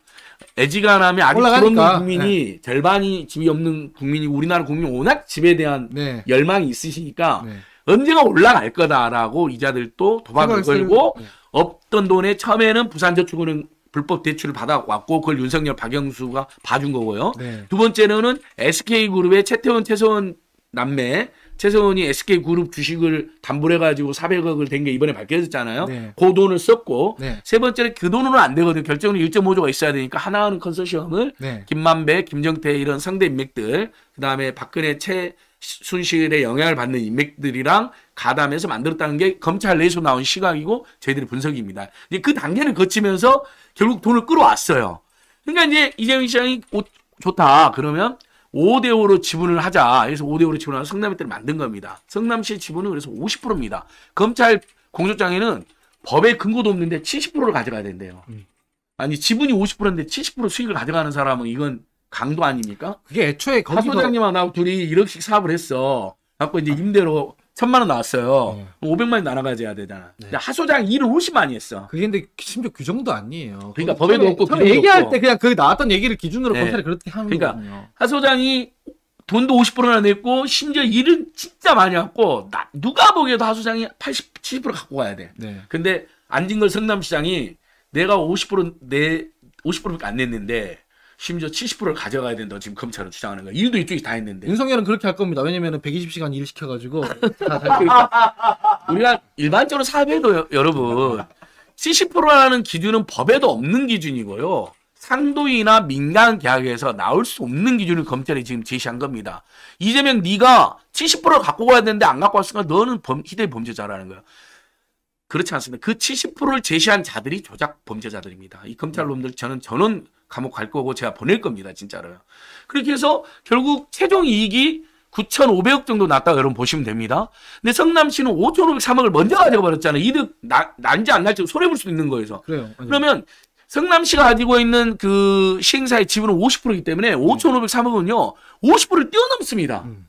애지간하면 아직 그런 국민이 네. 절반이 집이 없는 국민이 우리나라 국민 워낙 집에 대한 네. 열망이 있으시니까 네. 언제가 올라갈 거다라고 이자들도 도박을 걸고 네. 없던 돈에 처음에는 부산저축은행 불법 대출을 받아왔고 그걸 윤석열 박영수가 봐준 거고요. 네. 두 번째로는 SK그룹의 최태원 최소원 남매 최세원이 SK 그룹 주식을 담보해 가지고 400억을 댄 게 이번에 밝혀졌잖아요. 네. 그 돈을 썼고 네. 세 번째는 그 돈으로는 안 되거든요. 결정은 1.5조가 있어야 되니까 하나하는 컨소시엄을 네. 김만배, 김정태 이런 상대 인맥들 그다음에 박근혜 최순실의 영향을 받는 인맥들이랑 가담해서 만들었다는 게 검찰 내에서 나온 시각이고 저희들의 분석입니다. 이제 그 단계를 거치면서 결국 돈을 끌어왔어요. 그러니까 이제 이재용 시장이 오, 좋다 그러면 5대5로 지분을 하자. 그래서 5대5로 지분을 하자. 성남에 때를 만든 겁니다. 성남시의 지분은 그래서 50%입니다. 검찰 공소장에는 법의 근거도 없는데 70%를 가져가야 된대요. 음. 아니 지분이 50%인데 70% 수익을 가져가는 사람은 이건 강도 아닙니까? 그게 애초에 거기서... 하 소장님하고 둘이 1억씩 사업을 했어. 갖고 이제 임대로 천만 원 나왔어요. 네. 500만 원 날아가야 져 되잖아. 네. 근데 하소장 일을 훨씬 많이 했어. 그게 근데 심지어 규정도 그 아니에요. 그러니까 법에도 없고 처음에 얘기할 없고. 때 그냥 그 나왔던 얘기를 기준으로 네. 검찰이 그렇게 하는 그러니까 거거든요. 하소장이 돈도 50%나 냈고 심지어 일은 진짜 많이 했고 나, 누가 보기에도 하소장이 80, 70% 갖고 가야 돼. 네. 근데 안진걸 성남시장이 내가 50%내 50%밖에 안 냈는데 심지어 70%를 가져가야 된다 지금 검찰은 주장하는 거야. 일도 이쪽이 다 했는데. 윤석열은 그렇게 할 겁니다. 왜냐면은 120시간 일 시켜가지고 [laughs] 그러니까 우리가 일반적으로 사회도 여러분 70%라는 기준은 법에도 없는 기준이고요. 상도이나 민간 계약에서 나올 수 없는 기준을 검찰이 지금 제시한 겁니다. 이재명 네가 70% 갖고 가야 되는데 안 갖고 왔으니까 너는 범, 희대의 범죄자라는 거야. 그렇지 않습니다. 그 70%를 제시한 자들이 조작 범죄자들입니다. 이 검찰 네. 놈들 저는 저는 감옥 갈 거고 제가 보낼 겁니다. 진짜로. 요 그렇게 해서 결국 최종 이익이 9,500억 정도 났다 여러분 보시면 됩니다. 근데 성남시는 5,503억을 먼저 가져버렸잖아요. 가 이득 나, 난지 안 날지 손해 볼 수도 있는 거에서. 그래요. 아니요. 그러면 성남시가 가지고 있는 그 시행사의 지분은 50%이기 때문에 5,503억은요 음. 50%를 뛰어넘습니다. 음.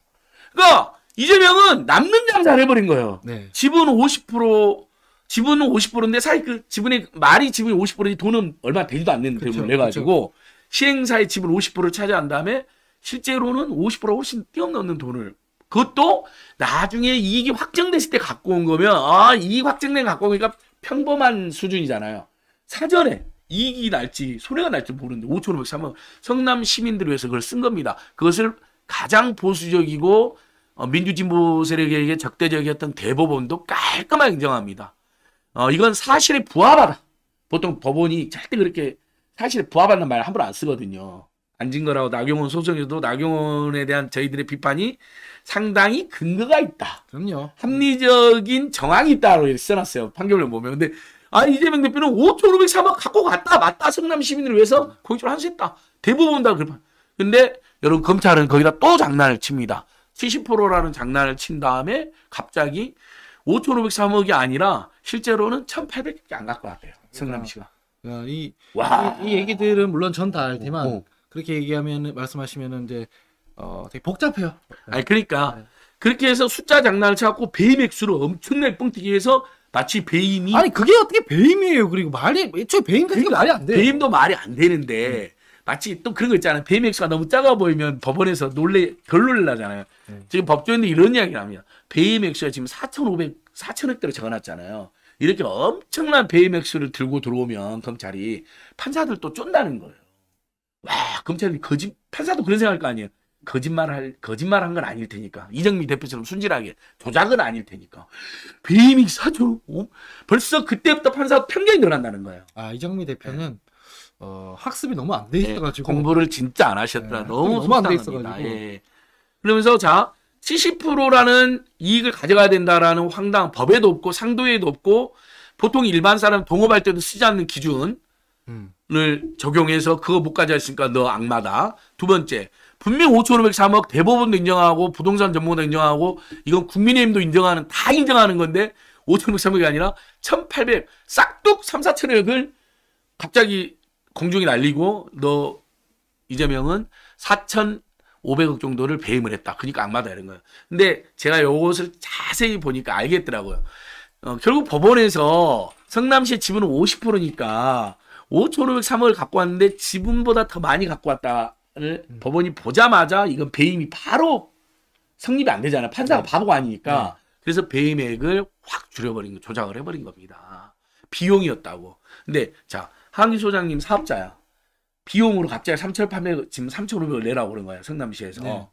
그러니까 이재명은 남는 장사를 해버린 거예요. 네. 지분 50% 지분은 50%인데 사실 그 지분의 말이 지분이 50%지 돈은 얼마 되지도 않는 대부분 내 가지고 시행사의 지분 50%를 차지한 다음에 실제로는 50% 훨씬 뛰어넘는 돈을 그것도 나중에 이익이 확정됐을 때 갖고 온 거면 아 이익 확정된 갖고 오니까 평범한 수준이잖아요. 사전에 이익이 날지 손해가 날지 모르는데 5천 5백 3억 성남 시민들을 위해서 그걸 쓴 겁니다. 그것을 가장 보수적이고 어, 민주진보 세력에게 적대적이었던 대법원도 깔끔하게 인정합니다. 어, 이건 사실에 부합하다. 보통 법원이 절대 그렇게 사실에 부합하는 말을 함부로 안 쓰거든요. 안진거라고 나경원 소송에도 나경원에 대한 저희들의 비판이 상당히 근거가 있다. 그럼요. 합리적인 정황이 있다로 써놨어요. 판결을 보면. 근데 아 이재명 대표는 5,503억 갖고 갔다. 맞다. 성남 시민을 위해서 공익적으로 한수했다. 대부분 다 그렇게. 근데 여러분 검찰은 거기다 또 장난을 칩니다. 70%라는 장난을 친 다음에 갑자기 5,503억이 아니라 실제로는 1,800개 안 갈 것같아요 그러니까. 성남시가. 그러니까 이, 와. 이, 이 얘기들은 물론 전 다 알지만 오. 어, 어. 그렇게 얘기하면 말씀하시면은 이제 어 되게 복잡해요. 아니 그러니까 네. 그렇게 해서 숫자 장난을 쳐갖고 베이맥스로 엄청나게 뻥튀기 해서 마치 베임이 아니 그게 어떻게 베임이에요 그리고 말이 애초에 배임 같은 게 그러니까 말이 안 돼. 배임도 말이 안 되는데 음. 마치 또 그런 거 있잖아요. 베임액스가 너무 작아 보이면 법원에서 놀래 결론을 나잖아요. 음. 네. 지금 법조인들 이런 이 이야기를 합니다. 베임액스가 지금 4,500 4,000억대로 적어놨잖아요. 이렇게 엄청난 베이맥스를 들고 들어오면 검찰이 판사들 도 쫀다는 거예요. 와 검찰이 거짓 판사도 그런 생각할 거 아니에요. 거짓말할 거짓말한 건 아닐 테니까 이정미 대표처럼 순진하게 조작은 아닐 테니까 베이믹 사죠. 어? 벌써 그때부터 판사 편견이 늘어난다는 거예요. 아 이정미 대표는 네. 어, 학습이 너무 안돼 예, 있어가지고 네, 공부를 진짜 안 하셨더라. 네, 너무 너무 안돼 있어가지고. 예. 그러면서 자 70%라는 이익을 가져가야 된다라는 황당 법에도 없고 상도에도 없고 보통 일반 사람 동업할 때도 쓰지 않는 기준을 음. 적용해서 그거 못 가져왔으니까 너 악마다. 두 번째, 분명 5,503억 대법원도 인정하고 부동산 전문가도 인정하고 이건 국민의힘도 인정하는 다 인정하는 건데 5,503억이 아니라 1,800 싹둑 3, 4천억을 갑자기 공중에 날리고 너 이재명은 4천 500억 정도를 배임을 했다. 그러니까 악마다 이런 거예요. 근데 제가 요것을 자세히 보니까 알겠더라고요. 어, 결국 법원에서 성남시의 지분은 50%니까 5,503억을 갖고 왔는데 지분보다 더 많이 갖고 왔다를 음. 법원이 보자마자 이건 배임이 바로 성립이 안 되잖아요. 판사가 네. 바보가 아니니까. 네. 그래서 배임액을 확 줄여버린 거, 조작을 해버린 겁니다. 비용이었다고. 근데 자, 한기 소장님 사업자야. 비용으로 갑자기 3,800 지금 3,500을 내라고 그런 거야 성남시에서 네.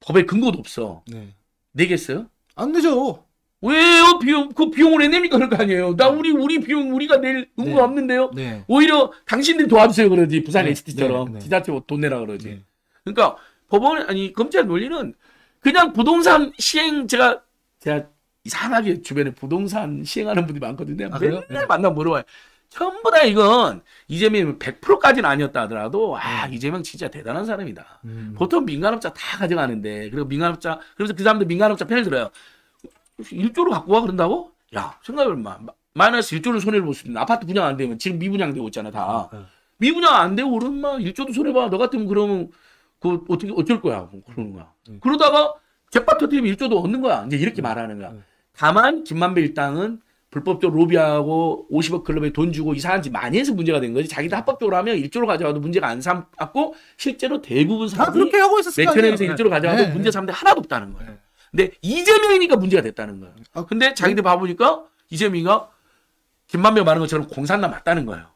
법에 근거도 없어. 네. 내겠어요? 안 내죠. 왜요 비용 그 비용을 왜 냅니까 그럴 거 아니에요. 나 네. 우리 우리 비용 우리가 낼 의무가 네. 없는데요. 네. 오히려 당신들 도와주세요 그러지 부산 네. HT처럼 네. 네. 지자체 돈 내라 그러지. 네. 그러니까 법원 아니 검찰 논리는 그냥 부동산 시행 제가 제가 이상하게 주변에 부동산 시행하는 분들이 많거든요. 아, 맨날 만나 물어봐요. 전부 다 이건 이재명 100%까지는 아니었다 하더라도 아 이재명 진짜 대단한 사람이다. 음. 보통 민간업자 다 가져가는데 그리고 민간업자 그래서 그 사람들 민간업자 편을 들어요. 일조를 갖고 와 그런다고? 야 생각해봐 마이너스 일조를 손해를 볼 수 있는 아파트 분양 안 되면 지금 미분양 되고 있잖아 다. 음. 미분양 안 되고 그러면 일조도 손해봐. 너 같으면 그러면 그 어떻게 어쩔 거야 뭐 그러는 거야. 음. 음. 그러다가 재파터뜨리면 일조도 얻는 거야. 이제 이렇게 음. 말하는 거야. 음. 다만 김만배 일당은 불법적으로 로비하고 50억 클럽에 돈 주고 이사한 지 많이 해서 문제가 된 거지. 자기도 합법적으로 하면 1조로 가져와도 문제가 안 삼고 았 실제로 대부분 사람이 들 그렇게 하고 있었을 매트넘에서 1조로 가져와도 네. 문제 삼는데 하나도 없다는 거예요. 네. 근데 이재명이니까 문제가 됐다는 거예요. 아, 근데 네. 자기들 봐보니까 이재명이가 김만명 말한 것처럼 공산당 맞다는 거예요.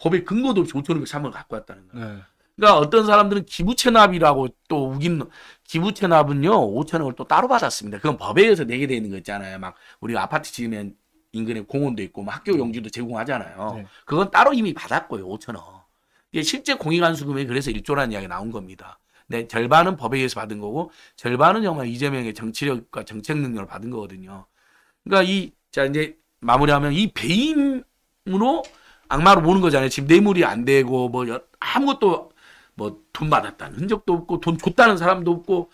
법의 근거도 없이 5,503원을 갖고 왔다는 거예요. 네. 그러니까 어떤 사람들은 기부채납이라고 또 우긴 기부채납은요 5천 억을또 따로 받았습니다. 그건 법에 의해서 내게 되는 거 있잖아요. 막 우리 아파트 지으면 인근에 공원도 있고 뭐 학교 음. 용지도 제공하잖아요. 네. 그건 따로 이미 받았고요. 5천 원. 이게 실제 공익안수 금액이 그래서 1조라는 이야기 나온 겁니다. 네, 절반은 법에 의해서 받은 거고 절반은 정말 이재명의 정치력과 정책 능력을 받은 거거든요. 그러니까 이 자 이제 마무리하면 이 배임으로 악마로 보는 거잖아요. 지금 뇌물이 안 되고 뭐 아무것도 뭐 돈 받았다는 흔적도 없고 돈 줬다는 사람도 없고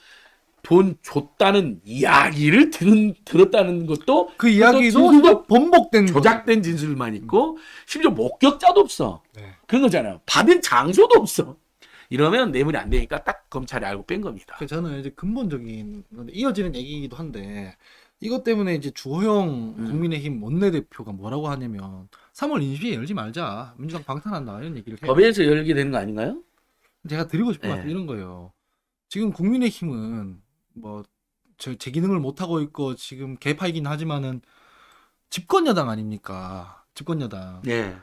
돈 줬다는 이야기를 들은, 들었다는 것도 그 이야기도 번복된 조작된 진술만 있고 음. 심지어 목격자도 없어 네. 그런 거잖아요 받은 장소도 없어 이러면 내물이 안 되니까 딱 검찰이 알고 뺀 겁니다 그 저는 이제 근본적인 이어지는 얘기이기도 한데 이것 때문에 이제 주호영 음. 국민의힘 원내대표가 뭐라고 하냐면 3월 인수위 열지 말자 민주당 방탄한다 이런 얘기를 해요. 법에서 열게 되는 거 아닌가요? 제가 드리고 싶은 네. 이런 거예요. 지금 국민의힘은 뭐 제, 제 기능을 못 하고 있고 지금 개파이긴 하지만은 집권 여당 아닙니까? 집권 여당. 예.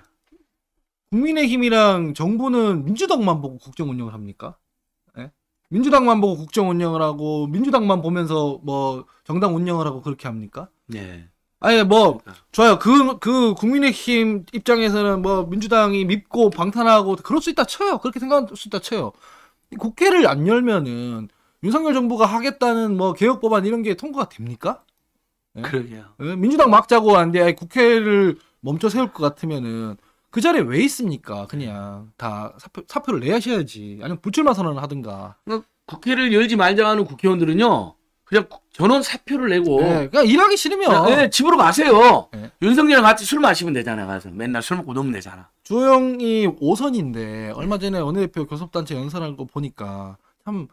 국민의힘이랑 정부는 민주당만 보고 국정 운영을 합니까? 예? 민주당만 보고 국정 운영을 하고 민주당만 보면서 뭐 정당 운영을 하고 그렇게 합니까? 예. 아니 뭐 좋아요. 그그 그 국민의힘 입장에서는 뭐 민주당이 밉고 방탄하고 그럴 수 있다 쳐요. 그렇게 생각할 수 있다 쳐요. 국회를 안 열면은 윤석열 정부가 하겠다는 뭐 개혁 법안 이런 게 통과가 됩니까? 네? 그러게요. 네? 민주당 막자고 안돼 국회를 멈춰 세울 것 같으면은 그 자리에 왜 있습니까? 그냥 다 사표, 사표를 내야셔야지 아니면 불출마 선언을 하든가. 그러니까 국회를 열지 말자는 국회의원들은요. 그냥 전원 사표를 내고 네, 그냥 일하기 싫으면 그냥, 네, 네, 집으로 가세요. 네. 윤석열 같이 술 마시면 되잖아 가서 맨날 술 먹고 놀면 되잖아. 주호영이 5선인데 얼마 전에 원내대표 교섭단체 연설한 거 보니까 참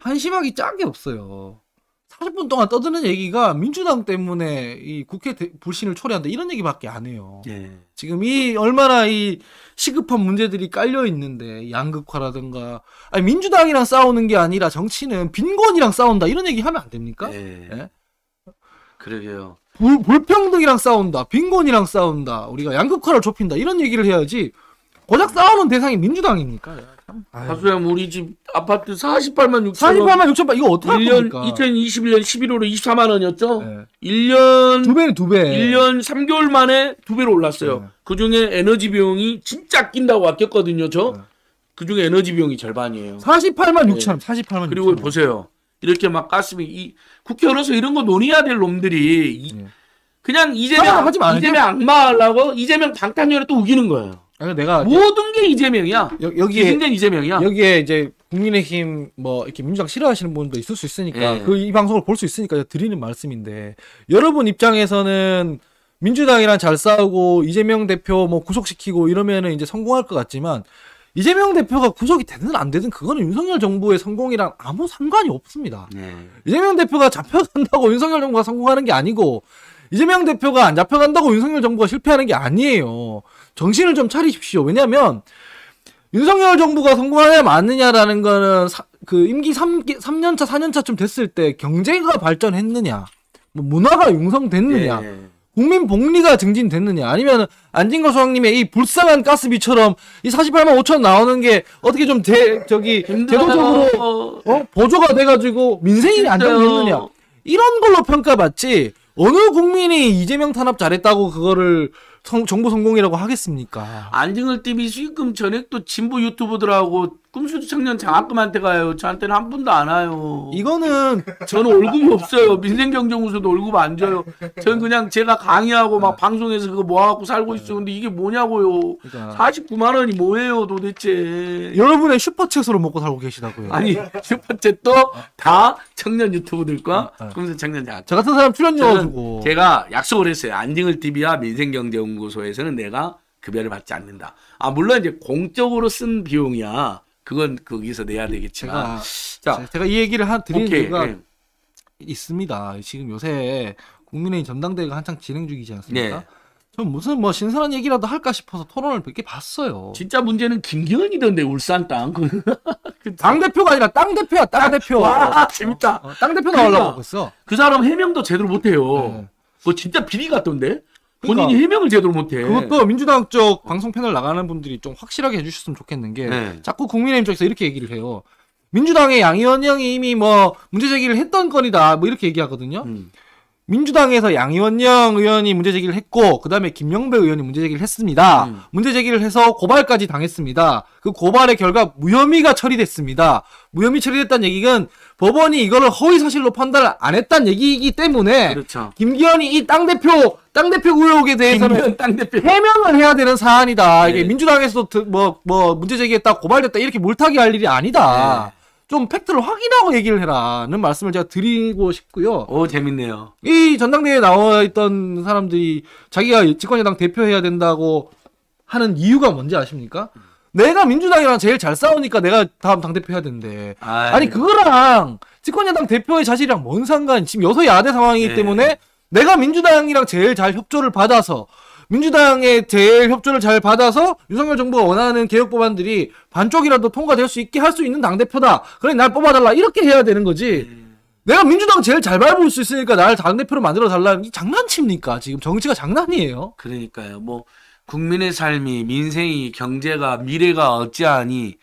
한심하기 짝이 없어요. 40분 동안 떠드는 얘기가 민주당 때문에 이 국회 대, 불신을 초래한다 이런 얘기밖에 안 해요. 예. 지금 이 얼마나 이 시급한 문제들이 깔려 있는데 양극화라든가 아니 민주당이랑 싸우는 게 아니라 정치는 빈곤이랑 싸운다 이런 얘기 하면 안 됩니까? 예. 예? 그러게요. 불, 불평등이랑 싸운다, 빈곤이랑 싸운다, 우리가 양극화를 좁힌다 이런 얘기를 해야지 고작 싸우는 대상이 민주당입니까? 하수야 우리 집 아파트 48만 6천 원. 48만 6천 원 이거 어떻게 할 1년, 겁니까? 2021년 11월에 24만 원이었죠. 네. 1년 두 배는 두 배. 1년 3개월 만에 2 배로 올랐어요. 네. 그중에 에너지 비용이 진짜 낀다고 아꼈거든요, 저. 네. 그중에 에너지 비용이 절반이에요. 48만 6천 원. 48만 그리고 6천 보세요. 이렇게 막 가슴이 이 국회 열어서 이런 거 논의해야 될 놈들이 이, 네. 그냥 이재명 하지 마, 이재명 악마라고 이재명 방탄열에 또 우기는 거예요. 아니 그러니까 내가 모든 게 이재명이야. 여, 기에 이진된 이재명이야. 여기에 이제 국민의힘 뭐 이렇게 민주당 싫어하시는 분도 있을 수 있으니까 예. 그이 방송을 볼 수 있으니까 드리는 말씀인데 여러분 입장에서는 민주당이랑 잘 싸우고 이재명 대표 뭐 구속시키고 이러면은 이제 성공할 것 같지만 이재명 대표가 구속이 되든 안 되든 그거는 윤석열 정부의 성공이랑 아무 상관이 없습니다. 네. 이재명 대표가 잡혀간다고 윤석열 정부가 성공하는 게 아니고 이재명 대표가 안 잡혀간다고 윤석열 정부가 실패하는 게 아니에요. 정신을 좀 차리십시오. 왜냐하면 윤석열 정부가 성공하냐 안느냐라는 거는 사, 그 임기 3, 3년차 4년차쯤 됐을 때 경제가 발전했느냐 뭐 문화가 융성됐느냐 예, 예. 국민 복리가 증진됐느냐 아니면 안진거 소장님의 이 불쌍한 가스비처럼 이 48만 5천 나오는 게 어떻게 좀 제, 저기 제도적으로 어? 보조가 돼가지고 민생이 안정됐느냐 이런 걸로 평가받지 어느 국민이 이재명 탄압 잘했다고 그거를 정보 성공이라고 하겠습니까? 안정을 t 미 수익금 전액또 진보 유튜버들하고 꿈수주 청년 장학금한테 가요. 저한테는 한 분도 안 와요. 이거는 저는 월급이 없어요. 민생경제구조도 월급 안 줘요. 저는 그냥 제가 강의하고 막 네. 방송에서 그거 모아갖고 살고 네. 있어요. 근데 이게 뭐냐고요. 그러니까. 49만 원이 뭐예요 도대체. 여러분의 슈퍼챗으로 먹고 살고 계시다고요. 아니 슈퍼챗도 다 청년 유튜브들과 네, 꿈수주 청년 장학금. 저 같은 사람 출연료 주고. 제가 약속을 했어요. 안징을 TV와 민생경제연구소에서는 내가 급여를 받지 않는다. 아 물론 이제 공적으로 쓴 비용이야. 그건 거기서 내야 되겠지만 제가, 자 제가 이 얘기를 한 드리는 이유가 네. 있습니다. 지금 요새 국민의힘 전당대회가 한창 진행 중이지 않습니까? 네. 전 무슨 뭐 신선한 얘기라도 할까 싶어서 토론을 몇 개 봤어요. 진짜 문제는 김기현이던데 울산 땅. [laughs] 그 [laughs] 당 대표가 아니라 땅 대표야 땅 대표. 와 아, 재밌다. 어, 땅 대표 나오려고 그러니까, 하어그 사람 해명도 제대로 못해요. 네. 뭐 진짜 비리 같던데. 그러니까 본인이 그러니까 해명을 제대로 못해. 그것도 민주당 쪽 방송 패널 나가는 분들이 좀 확실하게 해주셨으면 좋겠는 게 네. 자꾸 국민의힘 쪽에서 이렇게 얘기를 해요. 민주당의 양의원형이 이미 뭐 문제 제기를 했던 건이다 뭐 이렇게 얘기하거든요. 음. 민주당에서 양이원영 의원이 문제 제기를 했고 그다음에 김영배 의원이 문제 제기를 했습니다. 음. 문제 제기를 해서 고발까지 당했습니다. 그 고발의 결과 무혐의가 처리됐습니다. 무혐의 처리됐다는 얘기는 법원이 이거를 허위 사실로 판단을 안 했다는 얘기이기 때문에 그렇죠. 김기현이 이 땅 대표 땅 대표 의혹에 대해서는 땅 대표. 해명을 해야 되는 사안이다. 네. 이게 민주당에서도 뭐뭐 뭐 문제 제기했다 고발됐다 이렇게 몰타기할 일이 아니다. 네. 좀 팩트를 확인하고 얘기를 해라는 말씀을 제가 드리고 싶고요. 오 재밌네요. 이 전당대회에 나와 있던 사람들이 자기가 집권여당 대표해야 된다고 하는 이유가 뭔지 아십니까? 내가 민주당이랑 제일 잘 싸우니까 내가 다음 당대표 해야 되는 아이, 아니, 그거랑 집권여당 대표의 자질이랑 뭔 상관이, 지금 여소야대 상황이기 네. 때문에 내가 민주당이랑 제일 잘 협조를 받아서 민주당의 대일 협조를 잘 받아서 윤석열 정부가 원하는 개혁 법안들이 반쪽이라도 통과될 수 있게 할 수 있는 당대표다. 그래날 뽑아달라. 이렇게 해야 되는 거지. 음. 내가 민주당 제일 잘 밟을 수 있으니까 날 당대표로 만들어 달라는 이 장난칩니까? 지금 정치가 장난이에요. 그러니까요. 뭐 국민의 삶이 민생이 경제가 미래가 어찌하니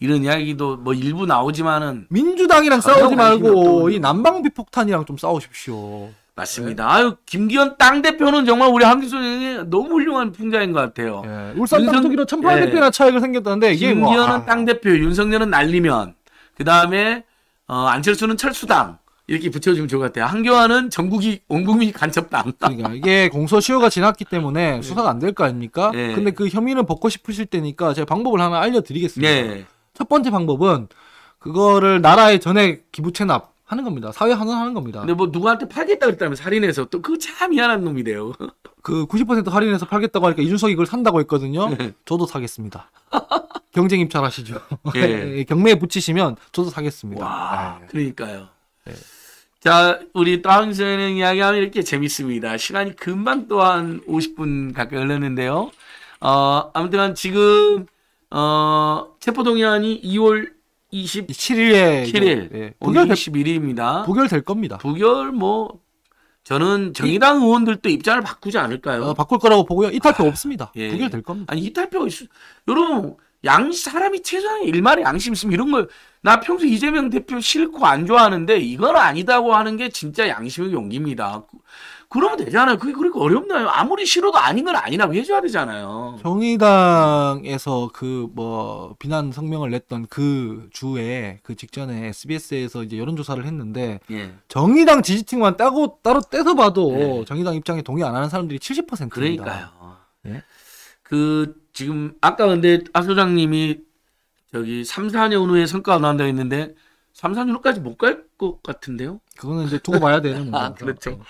이런 이야기도 뭐 일부 나오지만은 민주당이랑 싸우지 말고 이 난방비 폭탄이랑 좀 싸우십시오. 맞습니다. 네. 아유 김기현 땅 대표는 정말 우리 한기 소년이 너무 훌륭한 풍자인 것 같아요. 예. 울산 윤 땅투기로 1,800배나 예. 차이가 생겼다는데 이게 뭐 김기현은 와. 아. 땅 대표, 윤석열은 날리면 그 다음에 어, 안철수는 철수당 이렇게 붙여주면 좋을 것 같아요. 한교환은 전국이 온 국민이 간첩당. 그러니까 이게 공소시효가 지났기 때문에 네. 수사가 안 될 거 아닙니까? 네. 근데 그 혐의는 벗고 싶으실 때니까 제가 방법을 하나 알려드리겠습니다. 네. 첫 번째 방법은 그거를 나라의 전액 기부 채납 하는 겁니다. 사회 환원하는 겁니다. 근데 뭐 누구한테 팔겠다 그랬다면서 인해서또그참 미안한 놈이래요. [laughs] 그 90% 할인해서 팔겠다고 하니까 이준석이 그걸 산다고 했거든요. 네. 저도 사겠습니다. [laughs] 경쟁 입찰하시죠. 네. [laughs] 경매에 붙이시면 저도 사겠습니다. 와, 네. 그러니까요. 자, 우리 다운스는 이야기하면 이렇게 재밌습니다. 시간이 금방 또 한 50분 가까이 흘렀는데요. 어, 아무튼 지금, 어, 체포동의안이 2월 27일에 7일 예, 오늘 21일입니다. 부결될 겁니다. 부결 뭐 저는 정의당 이... 의원들도 입장을 바꾸지 않을까요? 어, 바꿀 거라고 보고요. 이탈표 아, 없습니다. 예. 부결될 겁니다. 아니 이탈표 여러분 양 사람이 최소한 일말의 양심 있으면 이런 걸 나 평소 이재명 대표 싫고 안 좋아하는데 이건 아니다고 하는 게 진짜 양심의 용기입니다. 그러면 되잖아요. 그게 그렇게 어렵나요? 아무리 싫어도 아닌 건 아니라고 해줘야 되잖아요. 정의당에서 그 뭐 비난 성명을 냈던 그 주에 그 직전에 SBS에서 이제 여론조사를 했는데 예. 정의당 지지층만 따고 따로 떼서 봐도 예. 정의당 입장에 동의 안 하는 사람들이 70%입니다. 그러니까요. 예? 그 지금 아까 근데 아 소장님이 저기 3, 4년 후에 성과가 나온다 했는데 3, 4년 후까지 못 갈 것 같은데요? 그거는 이제 두고 봐야 되는 문죠 [laughs] 아, 그렇죠.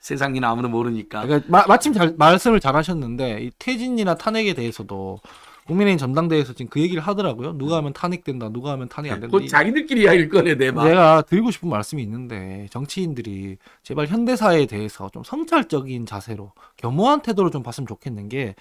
세상 일 아무도 모르니까. 그러니까 마, 마침 잘, 말씀을 잘 하셨는데 이 퇴진이나 탄핵에 대해서도 국민의힘 전당대회에서 지금 그 얘기를 하더라고요. 누가 하면 탄핵된다. 누가 하면 탄핵 안 된다. 곧 자기들끼리 이야기를 꺼내대 내가 드리고 싶은 말씀이 있는데 정치인들이 제발 현대사에 대해서 좀 성찰적인 자세로 겸허한 태도로 좀 봤으면 좋겠는 게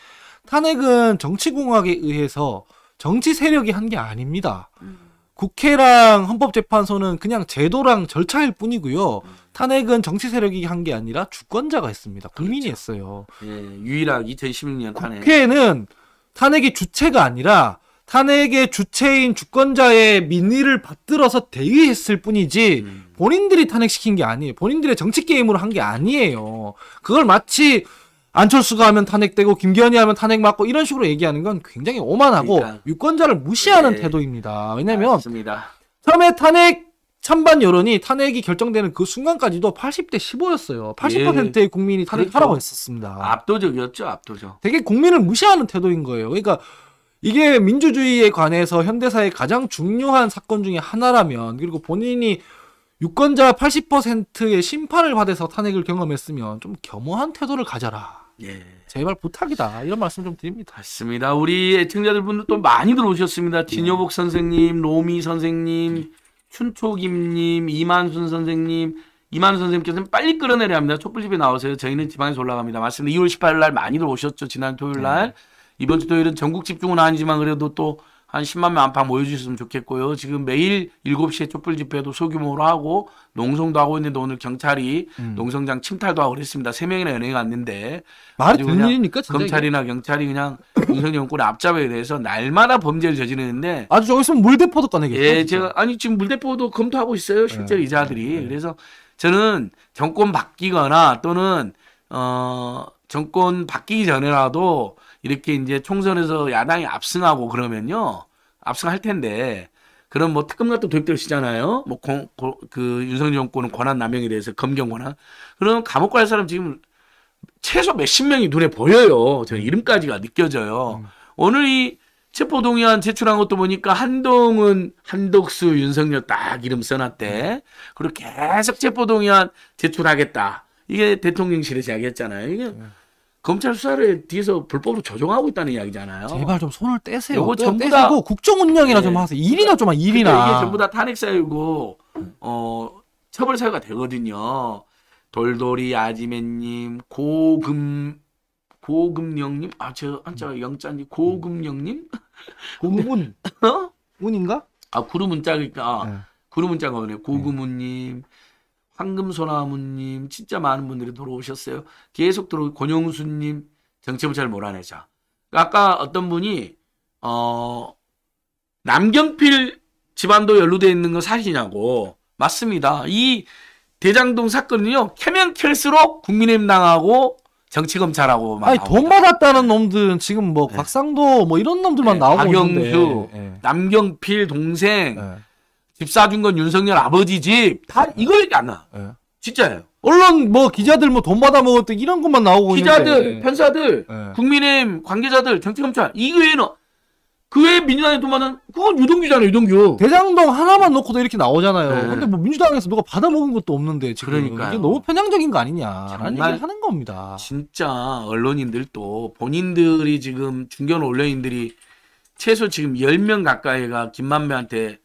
탄핵은 정치공학에 의해서 정치 세력이 한 게 아닙니다. 음. 국회랑 헌법재판소는 그냥 제도랑 절차일 뿐이고요. 음. 탄핵은 정치 세력이 한 게 아니라 주권자가 했습니다. 그렇죠. 국민이 그렇죠. 했어요. 예, 유일한 2016년 탄핵. 국회는 탄핵의 주체가 아니라 탄핵의 주체인 주권자의 민의를 받들어서 대의했을 뿐이지 음. 본인들이 탄핵시킨 게 아니에요. 본인들의 정치 게임으로 한 게 아니에요. 그걸 마치 안철수가 하면 탄핵되고 김기현이 하면 탄핵 맞고 이런 식으로 얘기하는 건 굉장히 오만하고 그러니까. 유권자를 무시하는 네. 태도입니다. 왜냐면 맞습니다. 처음에 탄핵 찬반 여론이 탄핵이 결정되는 그 순간까지도 80대 15였어요. 80%의 예. 국민이 탄핵하라고 그렇죠. 했었습니다. 압도적이었죠, 압도적. 되게 국민을 무시하는 태도인 거예요. 그러니까 이게 민주주의에 관해서 현대사의 가장 중요한 사건 중의 하나라면 그리고 본인이 유권자 80%의 심판을 받아서 탄핵을 경험했으면 좀 겸허한 태도를 가져라. 예. 제발 부탁이다 이런 말씀 좀 드립니다. 맞습니다. 우리 애청자들분들 또 많이 들어오셨습니다. 예. 진효복 선생님, 로미 선생님, 예. 춘초김님, 이만순 선생님, 이만 선생님께서는 빨리 끌어내려 합니다. 촛불집에 나오세요. 저희는 지방에서 올라갑니다. 맞습니다. 2월 18일 날 많이들 오셨죠. 지난 토요일 예. 날. 이번 주 토요일은 전국 집중은 아니지만 그래도 또한 10만 명 안팎 모여주셨으면 좋겠고요. 지금 매일 7시에 촛불 집회도 소규모로 하고 농성도 하고 있는데 오늘 경찰이 음. 농성장 침탈도 하고 그랬습니다. 3명이나 연예인 갔는데 말이 되는 일이니까 진짜 검찰이나 이게. 경찰이 그냥 윤성열 정권의 앞잡에 대해서 날마다 범죄를 저지르는데 아주 저기서 물대포도 꺼내겠죠. 예, 진짜. 제가 아니 지금 물대포도 검토하고 있어요. 실제로 네. 예, 이자들이. 네. 예, 예. 그래서 저는 정권 바뀌거나 또는 어 정권 바뀌기 전에라도 이렇게 이제 총선에서 야당이 압승하고 그러면요. 압승할 텐데 그럼 뭐 특검 같은 도입될수있잖아요뭐그 윤석열 정권은 권한 남용에 대해서 검경 권한. 그럼 감옥 갈 사람 지금 최소 몇십 명이 눈에 보여요. 제가 이름까지가 느껴져요. 음. 오늘 이 체포동의안 제출한 것도 보니까 한동은 한독수 윤석열 딱 이름 써놨대. 그리고 계속 체포동의안 제출하겠다. 이게 대통령실에서 이야기했잖아요. 이게 음. 검찰 수사를 뒤에서 불법으로 조종하고 있다는 이야기잖아요. 제발 좀 손을 떼세요. 이거 전부 다 국정 운영이나 네. 좀 하세요. 일이나 좀 그러니까 일이나. 이게 전부 다 탄핵 사유고 어 처벌 사유가 되거든요. 돌돌이 아지매님, 고금 고금령님, 아저 한자 영자님, 고금령님, 음. 고금운, [laughs] 어? 운인가? 아 구름 문자니까 네. 구름 문자가 오네. 네. 고금운님, 황금소나무님 진짜 많은 분들이 들어오셨어요. 계속 들어 권영수님 정체부 잘 몰아내자. 그러니까 아까 어떤 분이 어 남경필 집안도 연루돼 있는 거 사실이냐고 맞습니다. 이 대장동 사건은요 캐면 캘수록 국민의힘 당하고 정치검찰하고 아니 돈 받았다는 네. 놈들 지금 뭐 네. 곽상도 뭐 이런 놈들만 네. 나오고 있는데 박영수, 네. 남경필 동생 네. 집 사준 건 윤석열 아버지지. 다 이거 얘기 안 나. 네. 진짜예요. 언론 뭐 기자들 뭐 돈 받아 먹었대 이런 것만 나오고 기자들, 있 예. 편사들, 네. 국민의힘 관계자들, 정치검찰 이 외에는 그 외에 민주당의 돈만은 그건 유동규잖아요, 유동규. 대장동 하나만 놓고도 이렇게 나오잖아요. 네. 근데 뭐 민주당에서 누가 받아 먹은 것도 없는데 지금 그러니까 이게 너무 편향적인 거 아니냐라는 얘기를 하는 겁니다. 진짜 언론인들도 본인들이 지금 중견 언론인들이 최소 지금 10명 가까이가 김만배한테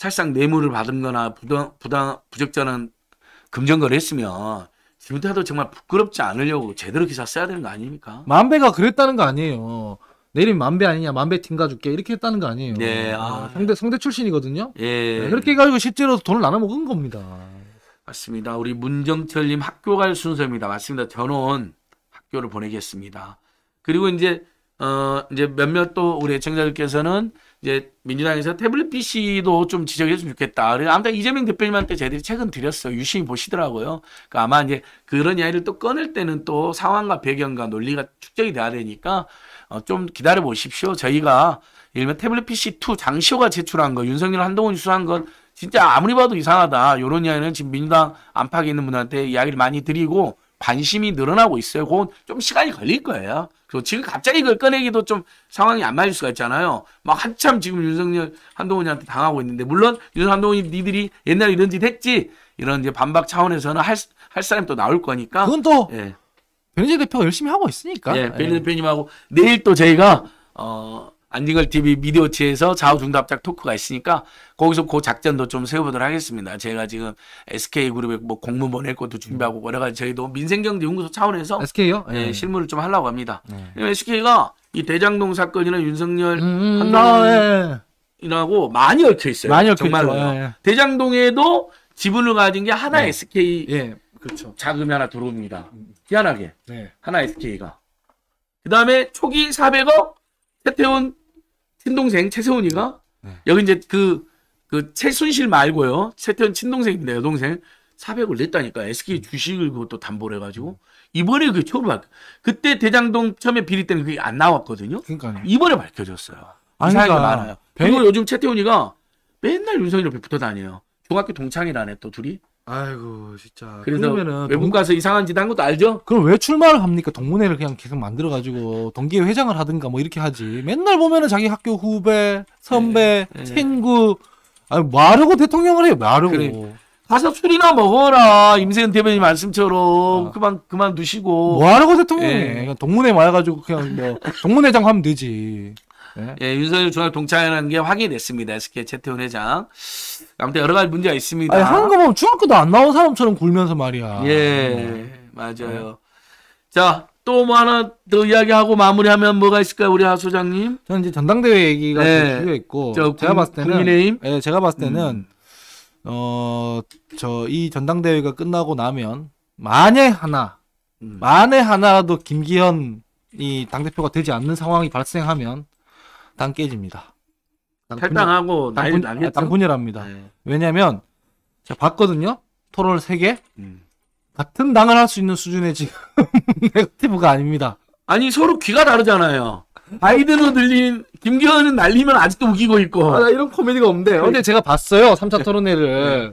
사실상 뇌물을 받은 거나 부당, 부당, 부적절한 금전거래 했으면 지금부터도 정말 부끄럽지 않으려고 제대로 기사 써야 되는 거 아닙니까? 만배가 그랬다는 거 아니에요. 내일이 만배 아니냐, 만배 팀 가줄게 이렇게 했다는 거 아니에요. 네, 아... 성대 아, 성대 출신이거든요. 예, 네, 그렇게 해 가지고 실제로 돈을 나눠 먹은 겁니다. 맞습니다. 우리 문정철님 학교 갈 순서입니다. 맞습니다. 저원 학교를 보내겠습니다. 그리고 이제 어 이제 몇몇 또 우리 애청자들께서는 이제 민주당에서 태블릿 PC도 좀 지적했으면 좋겠다. 아무튼 이재명 대표님한테 저희들이 최근 드렸어요. 유심히 보시더라고요. 그러니까 아마 이제 그런 이야기를 또 꺼낼 때는 또 상황과 배경과 논리가 축적이 돼야 되니까 어, 좀 기다려 보십시오. 저희가 일면 태블릿 PC2 장시호가 제출한 거, 윤석열 한동훈이 수한 건 진짜 아무리 봐도 이상하다. 이런 이야기는 지금 민주당 안팎에 있는 분한테 이야기를 많이 드리고 관심이 늘어나고 있어요. 그건 좀 시간이 걸릴 거예요. 그 지금 갑자기 그걸 꺼내기도 좀 상황이 안 맞을 수가 있잖아요. 막 한참 지금 윤석열 한동훈이한테 당하고 있는데 물론 윤석열 한동훈이 니들이 옛날에 이런 짓 했지 이런 이제 반박 차원에서는 할, 할 사람이 또 나올 거니까 그건 또 예. 변희재 대표가 열심히 하고 있으니까. 예, 예. 변희재 대표님하고 내일 또 저희가 어 안디걸 TV 미디어치에서 좌우중답작 토크가 있으니까 거기서 그 작전도 좀 세워보도록 하겠습니다. 제가 지금 SK 그룹에 뭐 공무 보낼 것도 준비하고 그래 음. 가지 고 저희도 민생경제연구소 차원에서 SK요? 네. 예, 네, 예. 실무를 좀 하려고 합니다. 네. SK가 이 대장동 사건이나 윤석열 음, 음 한나라고 아, 예, 네. 많이 얽혀 있어요. 많이 얽혀 정말로 네. 대장동에도 지분을 가진 게 하나 네. SK 예, 그렇죠. 자금이 하나 들어옵니다. 음, 희한하게 네. 하나 SK가 그 다음에 초기 400억 태태원 친동생 최세훈이가 네. 여기 이제 그, 그 최순실 말고요. 최태원 친동생입니다. 여동생. 400을 냈다니까. SK 음. 주식을 그것도 담보를 해가지고. 이번에 그게 처음 밝 그때 대장동 처음에 비리 때에 그게 안 나왔거든요. 그러니까 이번에 밝혀졌어요. 아니, 그러니가 많아요. 배... 그리고 요즘 최태훈이가 맨날 윤석열 옆에 붙어 다녀요. 중학교 동창이라네 또 둘이. 아이고 진짜. 그래서 그러면은 외국 동- 가서 이상한 짓 한 것도 알죠? 그럼 왜 출마를 합니까? 동문회를 그냥 계속 만들어가지고 동기회 장을 하든가 뭐 이렇게 하지. 맨날 보면은 자기 학교 후배, 선배, 네, 네. 친구. 아니 뭐하고 대통령을 해요? 뭐하고 그래. 가서 술이나 먹어라. 임세은 대변인 말씀처럼 아. 그만 그만 두시고. 뭐하려고 대통령이 예. 동문회 말가지고 그냥 뭐 동문회장 하면 되지. 네. 예, 윤석열 중앙 동창회라는 게 확인됐습니다. SK 최태원 회장. 아무튼 여러 가지 문제가 있습니다. 아니, 한거 보면 중학교도 안 나온 사람처럼 굴면서 말이야. 예, 음. 맞아요. 자, 또뭐 하나 더 이야기하고 마무리하면 뭐가 있을까요, 우리 하 소장님? 저는 이제 전당대회 얘기가 예. 네. 필요 있고 저, 제가 봤을 때는 국민의힘. 예, 제가 봤을 음. 때는 음. 어, 어저 이 전당대회가 끝나고 나면 만에 하나, 음. 만에 하나라도 김기현이 당 대표가 되지 않는 상황이 발생하면 당 깨집니다. 탈당하고 당분, 난리 아, 당 당분이랍니다. 네. 왜냐면 제가 봤거든요. 토론을 3개. 음. 같은 당을 할 수 있는 수준의 지금 [laughs] 네거티브가 아닙니다. 아니 서로 귀가 다르잖아요. 바이든은 늘린 김기현은 날리면 아직도 우기고 있고. 아, 이런 코미디가 없는데. 네. 근데 제가 봤어요. 3차 토론회를. 네.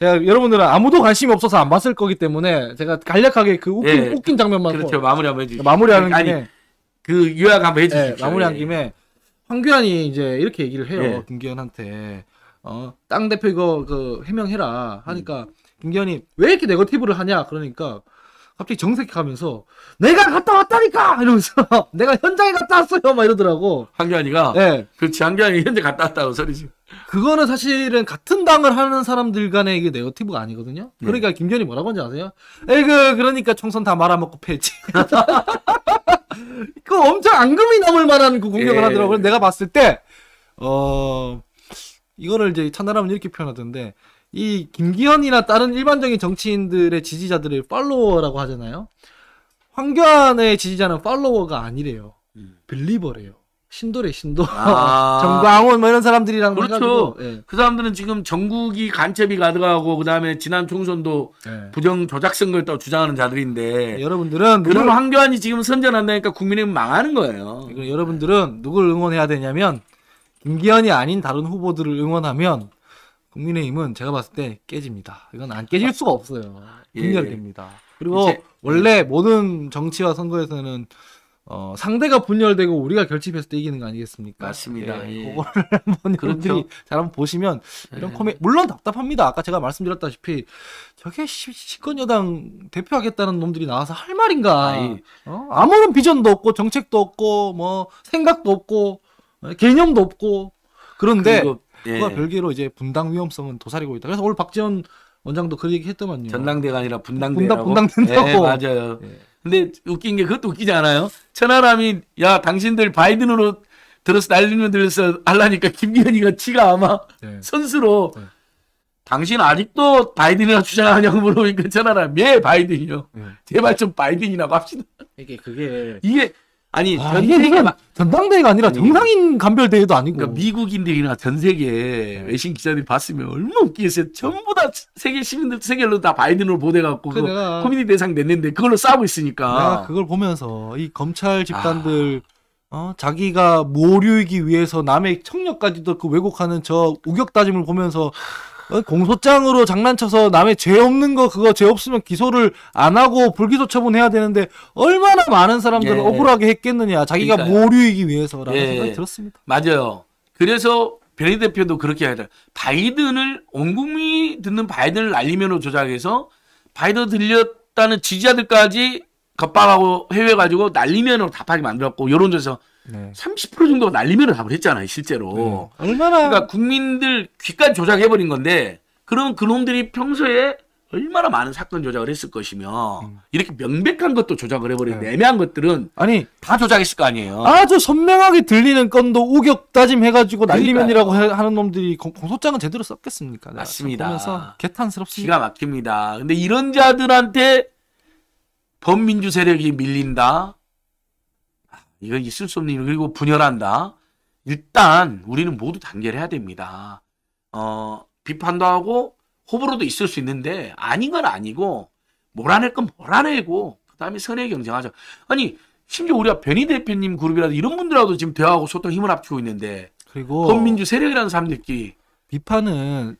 제가 여러분들은 아무도 관심이 없어서 안 봤을 거기 때문에 제가 간략하게 그 웃긴, 네. 웃긴 장면만 그렇죠. 마무리 한번 해 주시죠. 마무리하는 아니, 그 요약 한번 해 주시죠. 마무리한 예. 김에 황교안이 이제 이렇게 얘기를 해요. 예. 김기현한테 어, 땅 대표 이거 그 해명해라 하니까 음. 김기현이 왜 이렇게 네거티브를 하냐 그러니까 갑자기 정색하면서 내가 갔다 왔다니까 이러면서 [laughs] 내가 현장에 갔다 왔어요 막 이러더라고 한교안이가 네. 예. 그렇지 한교안이 현재 갔다 왔다고 소리지 그거는 사실은 같은 당을 하는 사람들 간의 이게 네거티브가 아니거든요 예. 그러니까 네. 김기현이 뭐라고 하는지 아세요 에이그 그러니까 총선 다 말아먹고 패지 [laughs] 그 엄청 앙금이 넘을 만한 그 공격을 예. 하더라고요. 내가 봤을 때, 어, 이거를 이제 차나라면 이렇게 표현하던데, 이 김기현이나 다른 일반적인 정치인들의 지지자들을 팔로워라고 하잖아요. 황교안의 지지자는 팔로워가 아니래요. 음. 빌리버래요. 신도래 신도 아. [laughs] 정광훈 뭐 이런 사람들이랑 그렇죠. 예. 그 사람들은 지금 전국이 간첩이 가득하고 그다음에 지난 총선도 예. 부정 조작 선거였다 주장하는 자들인데 예, 여러분들은 그런 누굴... 황교안이 지금 선전한다니까 국민의힘 망하는 거예요. 여러분들은 누굴 응원해야 되냐면 김기현이 아닌 다른 후보들을 응원하면 국민의힘은 제가 봤을 때 깨집니다. 이건 안 깨질 수가 없어요. 아, 예. 분열됩니다. 예. 그리고 이제... 원래 모든 정치와 선거에서는 어, 상대가 분열되고 우리가 결집해서 이기는 거 아니겠습니까? 맞습니다. 예, 예. 그거를 [laughs] 한번 그렇죠. 여러분들이 잘 한번 보시면 이런 예. 코멘 물론 답답합니다. 아까 제가 말씀드렸다시피 저게 집권 여당 대표하겠다는 놈들이 나와서 할 말인가? 아이. 예. 어? 아무런 비전도 없고 정책도 없고 뭐 생각도 없고 예, 개념도 없고 그런데 그리고, 예. 그와 별개로 이제 분당 위험성은 도사리고 있다. 그래서 오늘 박지원 원장도 그런 얘 했더만요. 전당대가 아니라 분당대라고. 분당 분당된다고. 예, 맞아요. 근데 웃긴 게 그것도 웃기지 않아요? 천하람이 야 당신들 바이든으로 들어서 날리면 들어서 할라니까 김기현이가 치가 아마 네. 선수로 네. 당신 아직도 바이든이라 주장하냐고 물어보니까 천하람 예 바이든이요. 네. 제발 좀 바이든이라고 합시다. 이게 그게 이게 아니 아, 전 세계 전당대회가 아니라 정상인 간별대회도 아니고 그러니까 미국인들이나 전 세계 외신 기자들이 봤으면 얼마나 웃기겠어요. 전부 다 세계 시민들 세계로 다 바이든으로 보내갖고 그 내가... 코미디 대상 냈는데 그걸로 싸우고 있으니까 그걸 보면서 이 검찰 집단들 아... 어, 자기가 모류이기 위해서 남의 청력까지도 그 왜곡하는 저 우격 다짐을 보면서 어, 공소장으로 장난쳐서 남의 죄 없는 거 그거 죄 없으면 기소를 안 하고 불기소 처분해야 되는데 얼마나 많은 사람들을 예. 억울하게 했겠느냐 자기가 그 모류이기 위해서라는 예. 생각이 들었습니다. 맞아요. 그래서 베리 대표도 그렇게 해야 돼. 바이든을 온 국민이 듣는 바이든을 날리면으로 조작해서 바이든 들렸다는 지지자들까지 겁박하고 해외 가지고 날리면으로 답하게 만들었고 여론조사서 네. 30% 정도가 날리면 답을 했잖아요, 실제로. 네. 얼마나. 그러니까 국민들 귀까지 조작해버린 건데, 그러면 그놈들이 평소에 얼마나 많은 사건 조작을 했을 것이며 음. 이렇게 명백한 것도 조작을 해버린 네. 애매한 것들은 아니 다 조작했을 거 아니에요. 아주 선명하게 들리는 건도 우격 따짐해가지고 날리면이라고 하는 놈들이 공소장은 제대로 썼겠습니까? 맞습니다. 보면서 개탄스럽습니다. 기가 막힙니다. 근데 이런 자들한테 범민주 세력이 밀린다. 이건 있을 수 없는 일, 이고 그리고 분열한다. 일단 우리는 모두 단결해야 됩니다. 어, 비판도 하고 호불호도 있을 수 있는데 아닌 건 아니고 몰아낼 건 몰아내고 그다음에 선의 경쟁하죠. 아니 심지어 우리가 변희 대표님 그룹이라도 이런 분들하고 지금 대화하고 소통 힘을 합치고 있는데 그리고 범민주 세력이라는 사람들끼리 비판은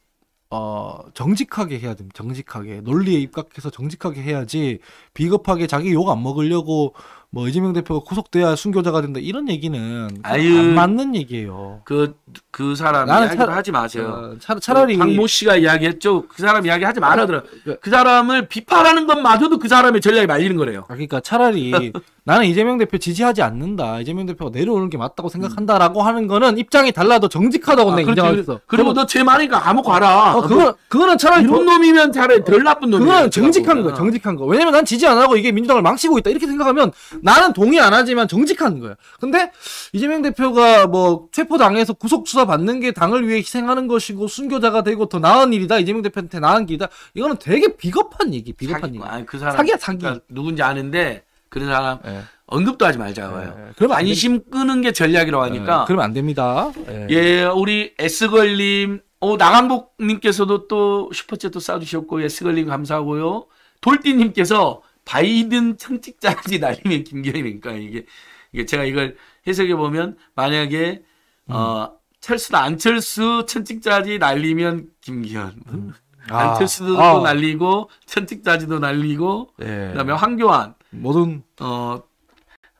어 정직하게 해야 됩니다. 정직하게 논리에 입각해서 정직하게 해야지 비겁하게 자기 욕 안 먹으려고 뭐 이재명 대표가 구속돼야 순교자가 된다 이런 얘기는 아유, 안 맞는 얘기예요. 그 그 사람 나는 차, 하지 마세요. 어, 차, 차, 라리그 박모 씨가 이야기했죠. 그 사람 이야기 하지 말아더라. 아, 그-, 그, 사람을 비판하는 것마저도 그 사람의 전략이 말리는 거래요. 아, 그러니까 차라리 나는 이재명 대표 지지하지 않는다. 이재명 대표가 내려오는 게 맞다고 생각한다라고 음. 하는 거는 입장이 달라도 정직하다고 아, 내가 인정했어. 그리고 너 제 말이니까 아무거 알아. 어, 그거 그거는 차라리 이런 더, 놈이면 차라리 덜 나쁜 놈이야. 그건 정직한 거야. 아. 정직한 거. 왜냐면 난 지지 안 하고 이게 민주당을 망치고 있다 이렇게 생각하면 나는 동의 안 하지만 정직한 거예요. 근데 이재명 대표가 뭐 체포당해서 구속수사 받는 게 당을 위해 희생하는 것이고 순교자가 되고 더 나은 일이다. 이재명 대표한테 나은 길이다. 이거는 되게 비겁한 얘기, 비겁한 사기, 얘기. 아니, 그 사람, 사기야, 사기. 그러니까 누군지 아는데 그런 사람 네. 언급도 하지 말자고요. 네. 그럼 안심 되... 끄는 게 전략이라고 예, 하니까. 네. 그러면 안 됩니다. 예, 예 우리 에스걸님, 오, 어, 나간복님께서도또 슈퍼챗도 쏴주셨고, 에스걸님 감사하고요. 돌띠님께서 바이든 청직자지 날리면 김기현이니까 이게 이게 제가 이걸 해석해 보면 만약에 음. 어 철수다 안철수 천직자지 날리면 김기현 음. 아. [laughs] 안철수도 아. 날리고 아. 천직자지도 날리고 예. 그다음에 황교안 모든 어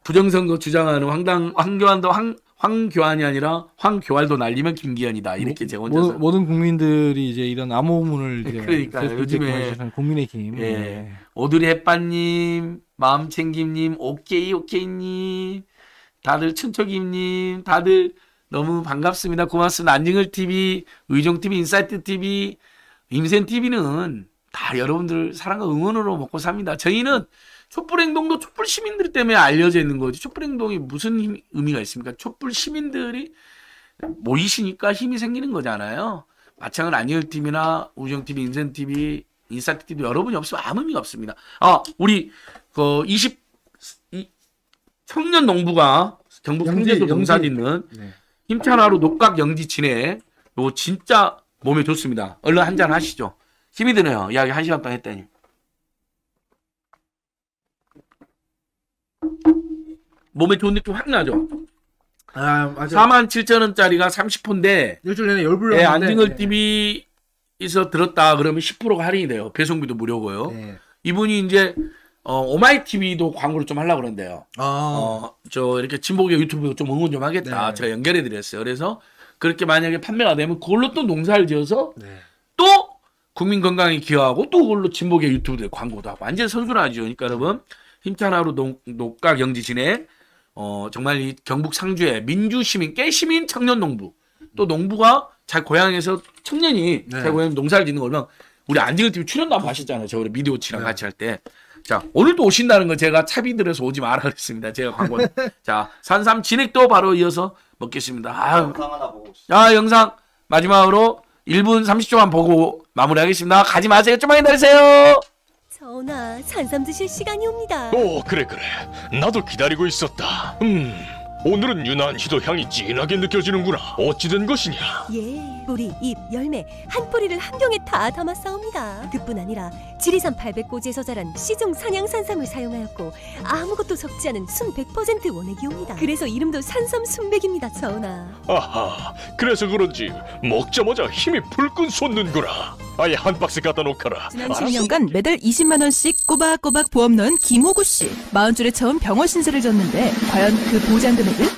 부정선거 주장하는 황당 황교안도 황 황교안이 아니라 황교안도 날리면 김기현이다 이렇게 제 혼자 모, 모든 국민들이 이제 이런 암호문을 [laughs] 그러니까 요즘에 국민의힘 예. 네. 예. 오드리 햇반님 마음챙김님 오케이 오케이님 다들 춘척임님 다들 너무 반갑습니다 고맙습니다 안징을 TV 의정 TV 인사이트 TV 임센 TV는 다 여러분들 사랑과 응원으로 먹고 삽니다 저희는 촛불 행동도 촛불 시민들 때문에 알려져 있는 거지. 촛불 행동이 무슨 의미가 있습니까? 촛불 시민들이 모이시니까 힘이 생기는 거잖아요. 마찬가지로 안희열 팀이나 우정 TV, 인센 TV, 인싸 사 TV도 여러분이 없으면 아무 의미가 없습니다. 아, 우리 그 20, 이, 청년 농부가 경북 평제도 동산 있는 네. 힘찬 하루 녹각 영지 진해 이거 진짜 몸에 좋습니다. 얼른 한잔 하시죠. 힘이 드네요. 이야기 한 시간 동안 했다니. 몸에 좋은 느낌 확 나죠. 아, 맞아. 4만 7천 원짜리가 30%인데 일주일 내내 열불 예, 안징을 TV에서 네. 들었다 그러면 10%가 할인이 돼요. 배송비도 무료고요. 네. 이분이 이제 어, 오마이 TV도 광고를 좀 하려고 그러는데요. 아. 어, 저 이렇게 진보계 유튜브 좀 응원 좀 하겠다. 네. 제가 연결해 드렸어요. 그래서 그렇게 만약에 판매가 되면 그걸로 또 농사를 지어서 네. 또 국민 건강에 기여하고 또 그걸로 진보계 유튜브에 광고도 하고 완전 선순환이죠. 그러니까 여러분 힘찬 하루 녹, 녹각 영지 진행 어, 정말 이 경북 상주의 민주시민, 깨시민 청년 농부, 또 농부가 잘 고향에서 청년이 네. 잘 고향 농사를 짓는 거면 우리 안디근 TV 출연도 한번 하셨잖아요. 저 우리 미디오치랑 네. 같이 할 때. 자, 오늘도 오신다는 건 제가 차비들여서 오지 말아 그랬습니다. 제가 광고. [laughs] 자, 산삼 진액도 바로 이어서 먹겠습니다. 아, 영상 하나 보고. 자, 영상 마지막으로 1분 30초만 보고 마무리하겠습니다. 가지 마세요. 좀만 기다리세요. 전하, 산삼 드실 시간이 옵니다. 오, 그래 그래. 나도 기다리고 있었다. 음, 오늘은 유난히도 향이 진하게 느껴지는구나. 어찌된 것이냐? 예, 뿌리, 잎, 열매 한 뿌리를 한 병에 다 담아 싸웁니다. 그뿐 아니라 지리산 800고지에서 자란 시중 산양산삼을 사용하였고 아무것도 섞지 않은 순 100% 원액이옵니다. 그래서 이름도 산삼 순백입니다, 전하. 아하, 그래서 그런지 먹자마자 힘이 불끈 솟는구나. 아예 한 박스 갖다 놓거라. 지난 알 10년간 매달 20만 원씩 꼬박꼬박 보험 넣은 김호구 씨. 마흔 줄에 처음 병원 신세를 졌는데 과연 그 보장 금액은?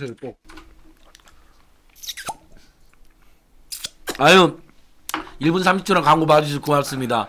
드셔요뽀 아유 1분 3 0초나 광고 봐주셔서 고맙습니다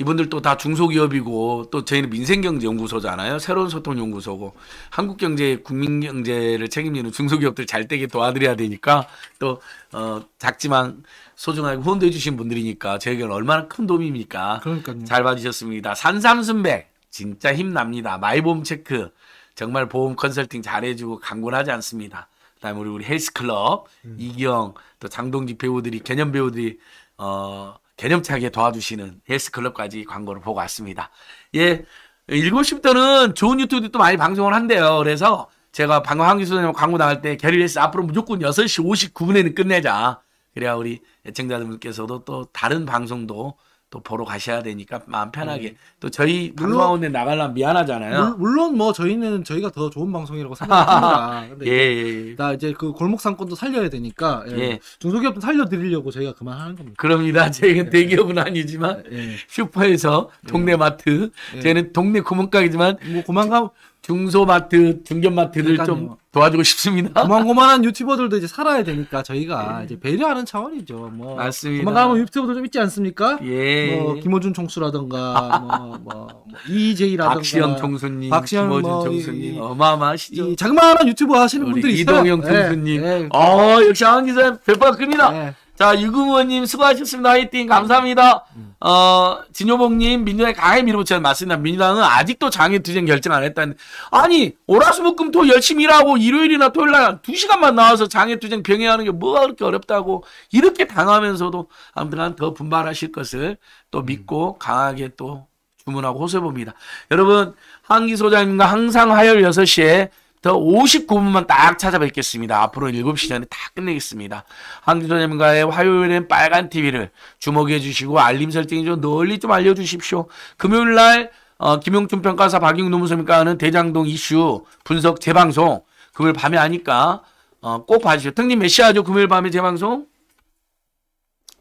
이분들 또 다 중소기업이고 또 저희는 민생경제연구소잖아요. 새로운 소통연구소고 한국경제, 국민경제를 책임지는 중소기업들 잘 되게 도와드려야 되니까 또 어, 작지만 소중하게 후원 해주신 분들이니까 저에게는 얼마나 큰 도움입니까? 그러니까요. 잘 봐주셨습니다. 산삼순백 진짜 힘납니다. 마이봄 체크 정말 보험 컨설팅 잘해주고 강군하지 않습니다. 그다음에 우리 우리 헬스클럽 음. 이기또 장동지 배우들이 개념 배우들이 어 개념차게 도와주시는 헬스클럽까지 광고를 보고 왔습니다. 예, 7시부터는 좋은 유튜브도 또 많이 방송을 한대요. 그래서 제가 방금 한기수님 광고 나갈 때 게릴레스 앞으로 무조건 6시 59분에는 끝내자. 그래야 우리 애청자들께서도 또 다른 방송도 또 보러 가셔야 되니까 마음 편하게 네. 또 저희 방송에 나가려면 미안하잖아요. 물, 론뭐 저희는 저희가 더 좋은 방송이라고 생각합니다. [laughs] 근데 예, 예, 예. 나 이제 그 골목 상권도 살려야 되니까 예. 예. 중소기업도 살려드리려고 저희가 그만하는 겁니다. 그럽니다. 예. 저희는 대기업은 예. 아니지만 예. 슈퍼에서 동네 마트 저희는 동네 구멍가게지만 뭐구멍가 중소마트, 중견마트를 그러니까요. 좀 도와주고 싶습니다. 고만고만한 유튜버들도 이제 살아야 되니까 저희가 이제 배려하는 차원이죠. 뭐 맞습니다. 고만고 유튜버들 좀 있지 않습니까? 예. 뭐 김호준 총수라든가 뭐, 뭐, EJ라든가 뭐 박시영 총수님, 박시영 김호준 뭐, 총수님 이, 어마어마하시죠. 이 자그마한 유튜버 하시는 분들이 있어요. 이동영 예, 총수님. 예, 예. 어, 역시 한 기자 대박 큽니다. 예. 자, 유금호님 수고하셨습니다. 화이팅. 감사합니다. 어, 진효봉님, 민주당이 강하게 밀어붙여야 맞습니다. 민주당은 아직도 장애투쟁 결정 안 했다는. 아니, 오라수목금 토 열심히 일하고 일요일이나 토요일 날 2시간만 나와서 장애투쟁 병행하는 게 뭐가 그렇게 어렵다고 이렇게 당하면서도 아무튼 더 분발하실 것을 또 믿고 강하게 또 주문하고 호소해봅니다. 여러분, 한기 소장님과 항상 화요일 6시에 더 59분만 딱 찾아뵙겠습니다. 앞으로 7시 전에 다 끝내겠습니다. 한기도님과의 화요일엔 빨간 TV를 주목해 주시고 알림 설정이 좀 널리 좀 알려주십시오. 금요일날 어, 김용춘 평가사 박영노무섭니 하는 대장동 이슈 분석 재방송 금요일 밤에 하니까 어, 꼭 봐주세요. 특님 몇시 하죠? 금요일 밤에 재방송?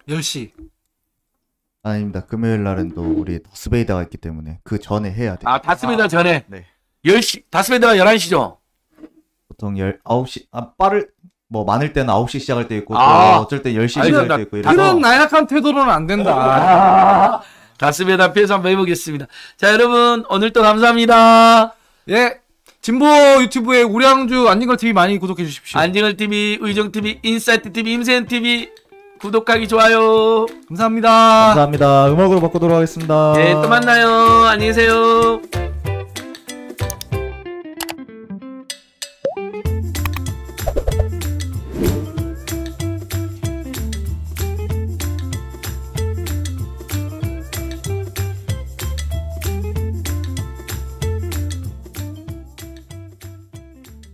10시. 아닙니다. 금요일 날은 또 우리 다스베이다가 있기 때문에 그 전에 해야 돼 아, 다스베이다 아, 전에. 네. 10시, 다스베이다가 11시죠? 보통 19시 아 빠를 뭐 많을 때는 9시 시작할 때 있고 아, 어쩔 때 10시 아 시작할 나, 때 그러니까 있고 이래서 그런 나약한 태도로는 안 된다. 아, [laughs] 가슴에 담피해서 한번 해보겠습니다. 자 여러분 오늘도 감사합니다. 예. 진보 유튜브에 우량주 안진걸 TV 많이 구독해 주십시오. 안진걸 TV, 의정 TV, 인사이트 TV, 임세 TV 구독하기 좋아요. 감사합니다. 감사합니다. 음악으로 바꾸도록 하겠습니다. 네, 또 만나요. 안녕히 계세요.